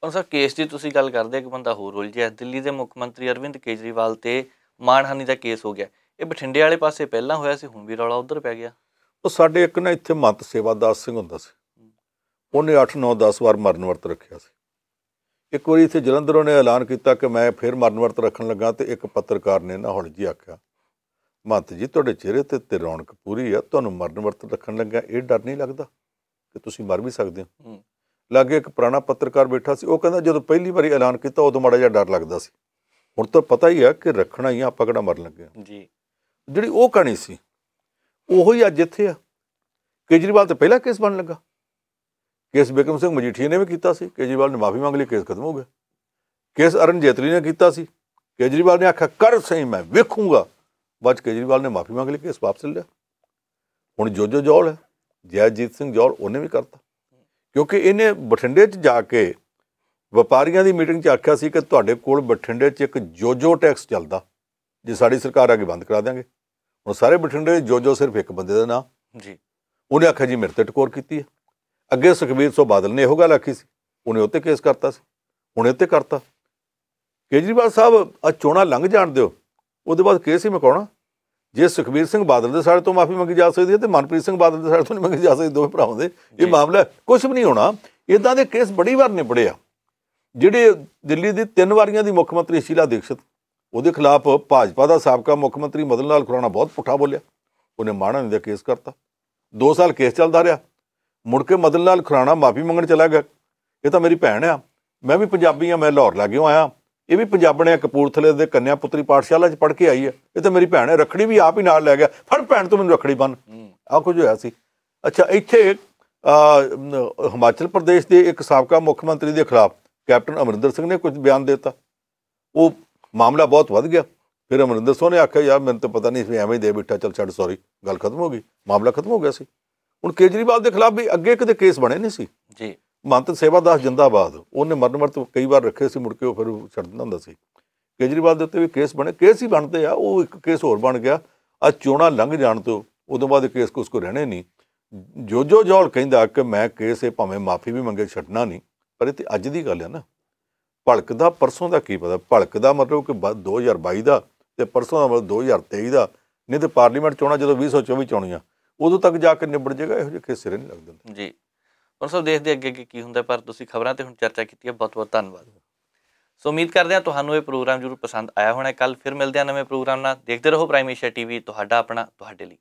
ਪਰ ਸਰ ਕੇਸ ਦੀ ਤੁਸੀਂ ਗੱਲ ਕਰਦੇ ਇੱਕ ਬੰਦਾ ਹੋਰ ਹੋਲ ਜਿਆ ਦਿੱਲੀ ਦੇ ਮੁੱਖ ਮੰਤਰੀ ਅਰਵਿੰਦ ਕੇਜਰੀਵਾਲ ਤੇ ਮਾਨਹਾਨੀ ਦਾ ਕੇਸ ਹੋ ਗਿਆ ਇਹ ਬਠਿੰਡੇ ਵਾਲੇ ਪਾਸੇ ਪਹਿਲਾਂ ਹੋਇਆ ਸੀ ਹੁਣ ਵੀ ਰੌਲਾ ਉਧਰ ਪੈ ਗਿਆ ਉਹ ਸਾਡੇ ਇੱਕ ਨਾ ਇੱਥੇ ਮੰਤ ਸੇਵਾ ਦਾਸ ਸਿੰਘ ਹੁੰਦਾ ਸੀ ਉਹਨੇ 8 9 10 ਵਾਰ ਮਰਨ ਵਰਤ ਰੱਖਿਆ ਸੀ ਇੱਕ ਵਾਰੀ ਇੱਥੇ ਜਲੰਧਰੋਂ ਨੇ ਐਲਾਨ ਕੀਤਾ ਕਿ ਮੈਂ ਫਿਰ ਮਰਨ ਵਰਤ ਰੱਖਣ ਲੱਗਾ ਤੇ ਇੱਕ ਪੱਤਰਕਾਰ ਨੇ ਨਾ ਹੁਣ ਜੀ ਆਖਿਆ ਮਹੰਤ ਜੀ ਤੁਹਾਡੇ ਚਿਹਰੇ ਤੇ ਤੇ ਰੌਣਕ ਪੂਰੀ ਆ ਤੁਹਾਨੂੰ ਮਰਨ ਵਰਤ ਰੱਖਣ ਲੱਗਾ ਇਹ ਡਰ ਨਹੀਂ ਲੱਗਦਾ ਕਿ ਤੁਸੀਂ ਮਰ ਵੀ ਸਕਦੇ ਹੋ ਲੱਗੇ ਇੱਕ ਪੁਰਾਣਾ ਪੱਤਰਕਾਰ ਬੈਠਾ ਸੀ ਉਹ ਕਹਿੰਦਾ ਜਦੋਂ ਪਹਿਲੀ ਵਾਰੀ ਐਲਾਨ ਕੀਤਾ ਉਦੋਂ ਮਾੜਾ ਜਿਹਾ ਡਰ ਲੱਗਦਾ ਸੀ ਹੁਣ ਤਾਂ ਪਤਾ ਹੀ ਆ ਕਿ ਰੱਖਣਾ ਹੀ ਆ ਆਪਾਂ ਕਿਹੜਾ ਮਰਨ ਲੱਗੇ ਜੀ ਜਿਹੜੀ ਉਹ ਕਹਾਣੀ ਸੀ ਉਹੋ ਹੀ ਅੱਜ ਇੱਥੇ ਆ ਕੇਜਰੀਵਾਲ ਤੇ ਪਹਿਲਾ ਕੇਸ ਬਣ ਲੱਗਾ ਕੇਸ ਬਿਕਰਮ ਸਿੰਘ ਮਜੀਠੀਆ ਨੇ ਵੀ ਕੀਤਾ ਸੀ ਕੇਜਰੀਵਾਲ ਨੇ ਮਾਫੀ ਮੰਗ ਲਈ ਕੇਸ ਖਤਮ ਹੋ ਗਿਆ ਕੇਸ ਅਰਨ ਜੇਤਲੀ ਨੇ ਕੀਤਾ ਸੀ ਕੇਜਰੀਵਾਲ ਨੇ ਆਖਿਆ ਕਰ ਸਹੀ ਮੈਂ ਵੇਖੂੰਗਾ ਬਾਅਦ ਕੇਜਰੀਵਾਲ ਨੇ ਮਾਫੀ ਮੰਗ ਲਈ ਕਿ ਇਸ ਵਾਪਸ ਲਿਆ ਹੁਣ ਜੋਜੋ ਜੋਲ ਹੈ ਜੈਜੀਤ ਸਿੰਘ ਜੋਲ ਉਹਨੇ ਵੀ ਕਰਤਾ ਕਿਉਂਕਿ ਇਹਨੇ ਬਠਿੰਡੇ 'ਚ ਜਾ ਕੇ ਵਪਾਰੀਆਂ ਦੀ ਮੀਟਿੰਗ 'ਚ ਆਖਿਆ ਸੀ ਕਿ ਤੁਹਾਡੇ ਕੋਲ ਬਠਿੰਡੇ 'ਚ ਇੱਕ ਜੋਜੋ ਟੈਕਸ ਚੱਲਦਾ ਜੇ ਸਾਡੀ ਸਰਕਾਰ ਆ ਕੇ ਬੰਦ ਕਰਾ ਦੇਾਂਗੇ ਹੁਣ ਸਾਰੇ ਬਠਿੰਡੇ ਜੋਜੋ ਸਿਰਫ ਇੱਕ ਬੰਦੇ ਦਾ ਨਾਮ ਜੀ ਉਹਨੇ ਆਖਿਆ ਜੀ ਮੇਰੇ ਤੇ ਟਕੋਰ ਕੀਤੀ ਹੈ ਅੱਗੇ ਸੁਖਬੀਰ ਸੋ ਬਾਦਲ ਨੇ ਇਹੋ ਗੱਲ ਆਖੀ ਸੀ ਉਹਨੇ ਉੱਤੇ ਕੇਸ ਕਰਤਾ ਸੀ ਹੁਣ ਇੱਥੇ ਕਰਤਾ ਕੇਜਰੀਵਾਲ ਸਾਹਿਬ ਆ ਚੋਣਾ ਲੰਘ ਜਾਣ ਦਿਓ ਉਹਦੇ ਬਾਅਦ ਕੇਸ ਹੀ ਮਕਾਉਣਾ ਜੇ ਸੁਖਬੀਰ ਸਿੰਘ ਬਾਦਲ ਦੇ ਸਾਈਡ ਤੋਂ ਮਾਫੀ ਮੰਗੀ ਜਾ ਸਕਦੀ ਹੈ ਤੇ ਮਨਪ੍ਰੀਤ ਸਿੰਘ ਬਾਦਲ ਦੇ ਸਾਈਡ ਤੋਂ ਨਹੀਂ ਮੰਗੀ ਜਾ ਸਕਦੀ ਦੋਵੇਂ ਭਰਾਵਾਂ ਦੇ ਇਹ ਮਾਮਲਾ ਕੁਝ ਵੀ ਨਹੀਂ ਹੋਣਾ ਇਦਾਂ ਦੇ ਕੇਸ ਬੜੀ ਵਾਰ ਨਿਬੜੇ ਆ ਜਿਹੜੇ ਦਿੱਲੀ ਦੀ ਤਿੰਨ ਵਾਰੀਆਂ ਦੀ ਮੁੱਖ ਮੰਤਰੀ ਸ਼ੀਲਾ ਦੀਕਸ਼ਿਤ ਉਹਦੇ ਖਿਲਾਫ ਭਾਜਪਾ ਦਾ ਸਾਬਕਾ ਮੁੱਖ ਮੰਤਰੀ ਮਦਨ ਲਾਲ ਖੁਰਾਣਾ ਬਹੁਤ ਪੁੱਠਾ ਬੋਲਿਆ ਉਹਨੇ ਨਹੀਂ ਦਾ ਕੇਸ ਕਰਤਾ 2 ਸਾਲ ਕੇਸ ਚੱਲਦਾ ਰਿਹਾ ਮੁੜ ਕੇ ਮਦਨ ਲਾਲ ਖੁਰਾਣਾ ਮਾਫੀ ਮੰਗਣ ਚਲਾ ਗਿਆ ਇਹ ਤਾਂ ਮੇਰੀ ਭੈਣ ਆ ਮੈਂ ਵੀ ਪੰਜਾਬੀ ਆ ਮੈਂ ਲਾਹੌਰ ਲੱਗਿਓ ਆਇਆ ਇਹ ਵੀ ਪੰਜਾਬਣਿਆ ਕਪੂਰਥਲੇ ਦੇ ਕੰਨਿਆ ਪੁੱਤਰੀ ਪਾਠਸ਼ਾਲਾ 'ਚ ਪੜ ਕੇ ਆਈ ਹੈ ਇਹ ਤਾਂ ਮੇਰੀ ਭੈਣ ਹੈ ਰਖੜੀ ਵੀ ਆਪ ਹੀ ਨਾਲ ਲੈ ਗਿਆ ਫੜ ਭੈਣ ਤੂੰ ਮੈਨੂੰ ਰਖੜੀ ਬੰਨ ਆ ਕੁਝ ਹੋਇਆ ਸੀ ਅੱਛਾ ਇੱਥੇ ਹਿਮਾਚਲ ਪ੍ਰਦੇਸ਼ ਦੇ ਇੱਕ ਸਾਬਕਾ ਮੁੱਖ ਮੰਤਰੀ ਦੇ ਖਿਲਾਫ ਕੈਪਟਨ ਅਮਰਿੰਦਰ ਸਿੰਘ ਨੇ ਕੁਝ ਬਿਆਨ ਦਿੱਤਾ ਉਹ ਮਾਮਲਾ ਬਹੁਤ ਵੱਧ ਗਿਆ ਫਿਰ ਅਮਰਿੰਦਰ ਸਿੰਘ ਨੇ ਆਖਿਆ ਯਾਰ ਮੈਨੂੰ ਤਾਂ ਪਤਾ ਨਹੀਂ ਸੀ ਐਵੇਂ ਦੇ ਬਿੱਟਾ ਚੱਲ ਛੱਡ ਸੌਰੀ ਗੱਲ ਖਤਮ ਹੋ ਗਈ ਮਾਮਲਾ ਖਤਮ ਹੋ ਗਿਆ ਸੀ ਹੁਣ ਕੇਜਰੀਵਾਲ ਦੇ ਖਿਲਾਫ ਵੀ ਅੱਗੇ ਕਿਤੇ ਕੇਸ ਬਣੇ ਨਹੀਂ ਸੀ ਜੀ ਮੰਤ ਸੇਵਾਦਾਸ ਜਿੰਦਾਬਾਦ ਉਹਨੇ ਮਰਨ ਮਰਤ ਕਈ ਵਾਰ ਰੱਖੇ ਸੀ ਮੁੜ ਕੇ ਉਹ ਫਿਰ ਛੱਡ ਦਿੰਦਾ ਹੁੰਦਾ ਸੀ ਕੇਜਰੀਵਾਲ ਦੇ ਉੱਤੇ ਵੀ ਕੇਸ ਬਣੇ ਕੇਸ ਹੀ ਬਣਦੇ ਆ ਉਹ ਇੱਕ ਕੇਸ ਹੋਰ ਬਣ ਗਿਆ ਆ ਚੋਣਾ ਲੰਘ ਜਾਣ ਤੋਂ ਉਦੋਂ ਬਾਅਦ ਕੇਸ ਕੋਸ ਕੋ ਰਹਿਣੇ ਨਹੀਂ ਜੋ ਜੋ ਜੋਲ ਕਹਿੰਦਾ ਕਿ ਮੈਂ ਕੇਸ ਇਹ ਭਾਵੇਂ ਮਾਫੀ ਵੀ ਮੰਗੇ ਛੱਡਣਾ ਨਹੀਂ ਪਰ ਇਹ ਤੇ ਅੱਜ ਦੀ ਗੱਲ ਹੈ ਨਾ ਭਲਕ ਦਾ ਪਰਸੋਂ ਦਾ ਕੀ ਪਤਾ ਭਲਕ ਦਾ ਮਤਲਬ ਕਿ 2022 ਦਾ ਤੇ ਪਰਸੋਂ ਦਾ ਮਤਲਬ 2023 ਦਾ ਨਹੀਂ ਤੇ ਪਾਰਲੀਮੈਂਟ ਚੋਣਾਂ ਜਦੋਂ 2024 ਚੋਣੀਆਂ ਉਦੋਂ ਤੱਕ ਜਾ ਕੇ ਨਿਬੜ ਜਾਏਗਾ ਇਹੋ ਜਿਹੇ ਕੇਸ ਸਿਰੇ ਨਹੀਂ ਲੱਗਦੇ ਜੀ ਹੁਣ ਸਭ ਦੇਖਦੇ ਅੱਗੇ ਅੱਗੇ ਕੀ ਹੁੰਦਾ ਪਰ ਤੁਸੀਂ ਖਬਰਾਂ ਤੇ ਹੁਣ ਚਰਚਾ ਕੀਤੀ ਹੈ ਬਹੁਤ ਬਹੁਤ ਧੰਨਵਾਦ ਸੋ ਉਮੀਦ ਕਰਦੇ ਹਾਂ ਤੁਹਾਨੂੰ ਇਹ ਪ੍ਰੋਗਰਾਮ ਜ਼ਰੂਰ ਪਸੰਦ ਆਇਆ ਹੋਣਾ ਕੱਲ ਫਿਰ ਮਿਲਦੇ ਹਾਂ ਨਵੇਂ ਪ੍ਰੋਗਰਾਮ ਨਾਲ ਦੇਖਦੇ ਰਹੋ ਪ੍ਰਾਈਮ ਏਸ਼ੀਆ ਟੀਵੀ ਤੁਹਾਡਾ ਆਪਣਾ ਤੁਹਾਡੇ ਲਈ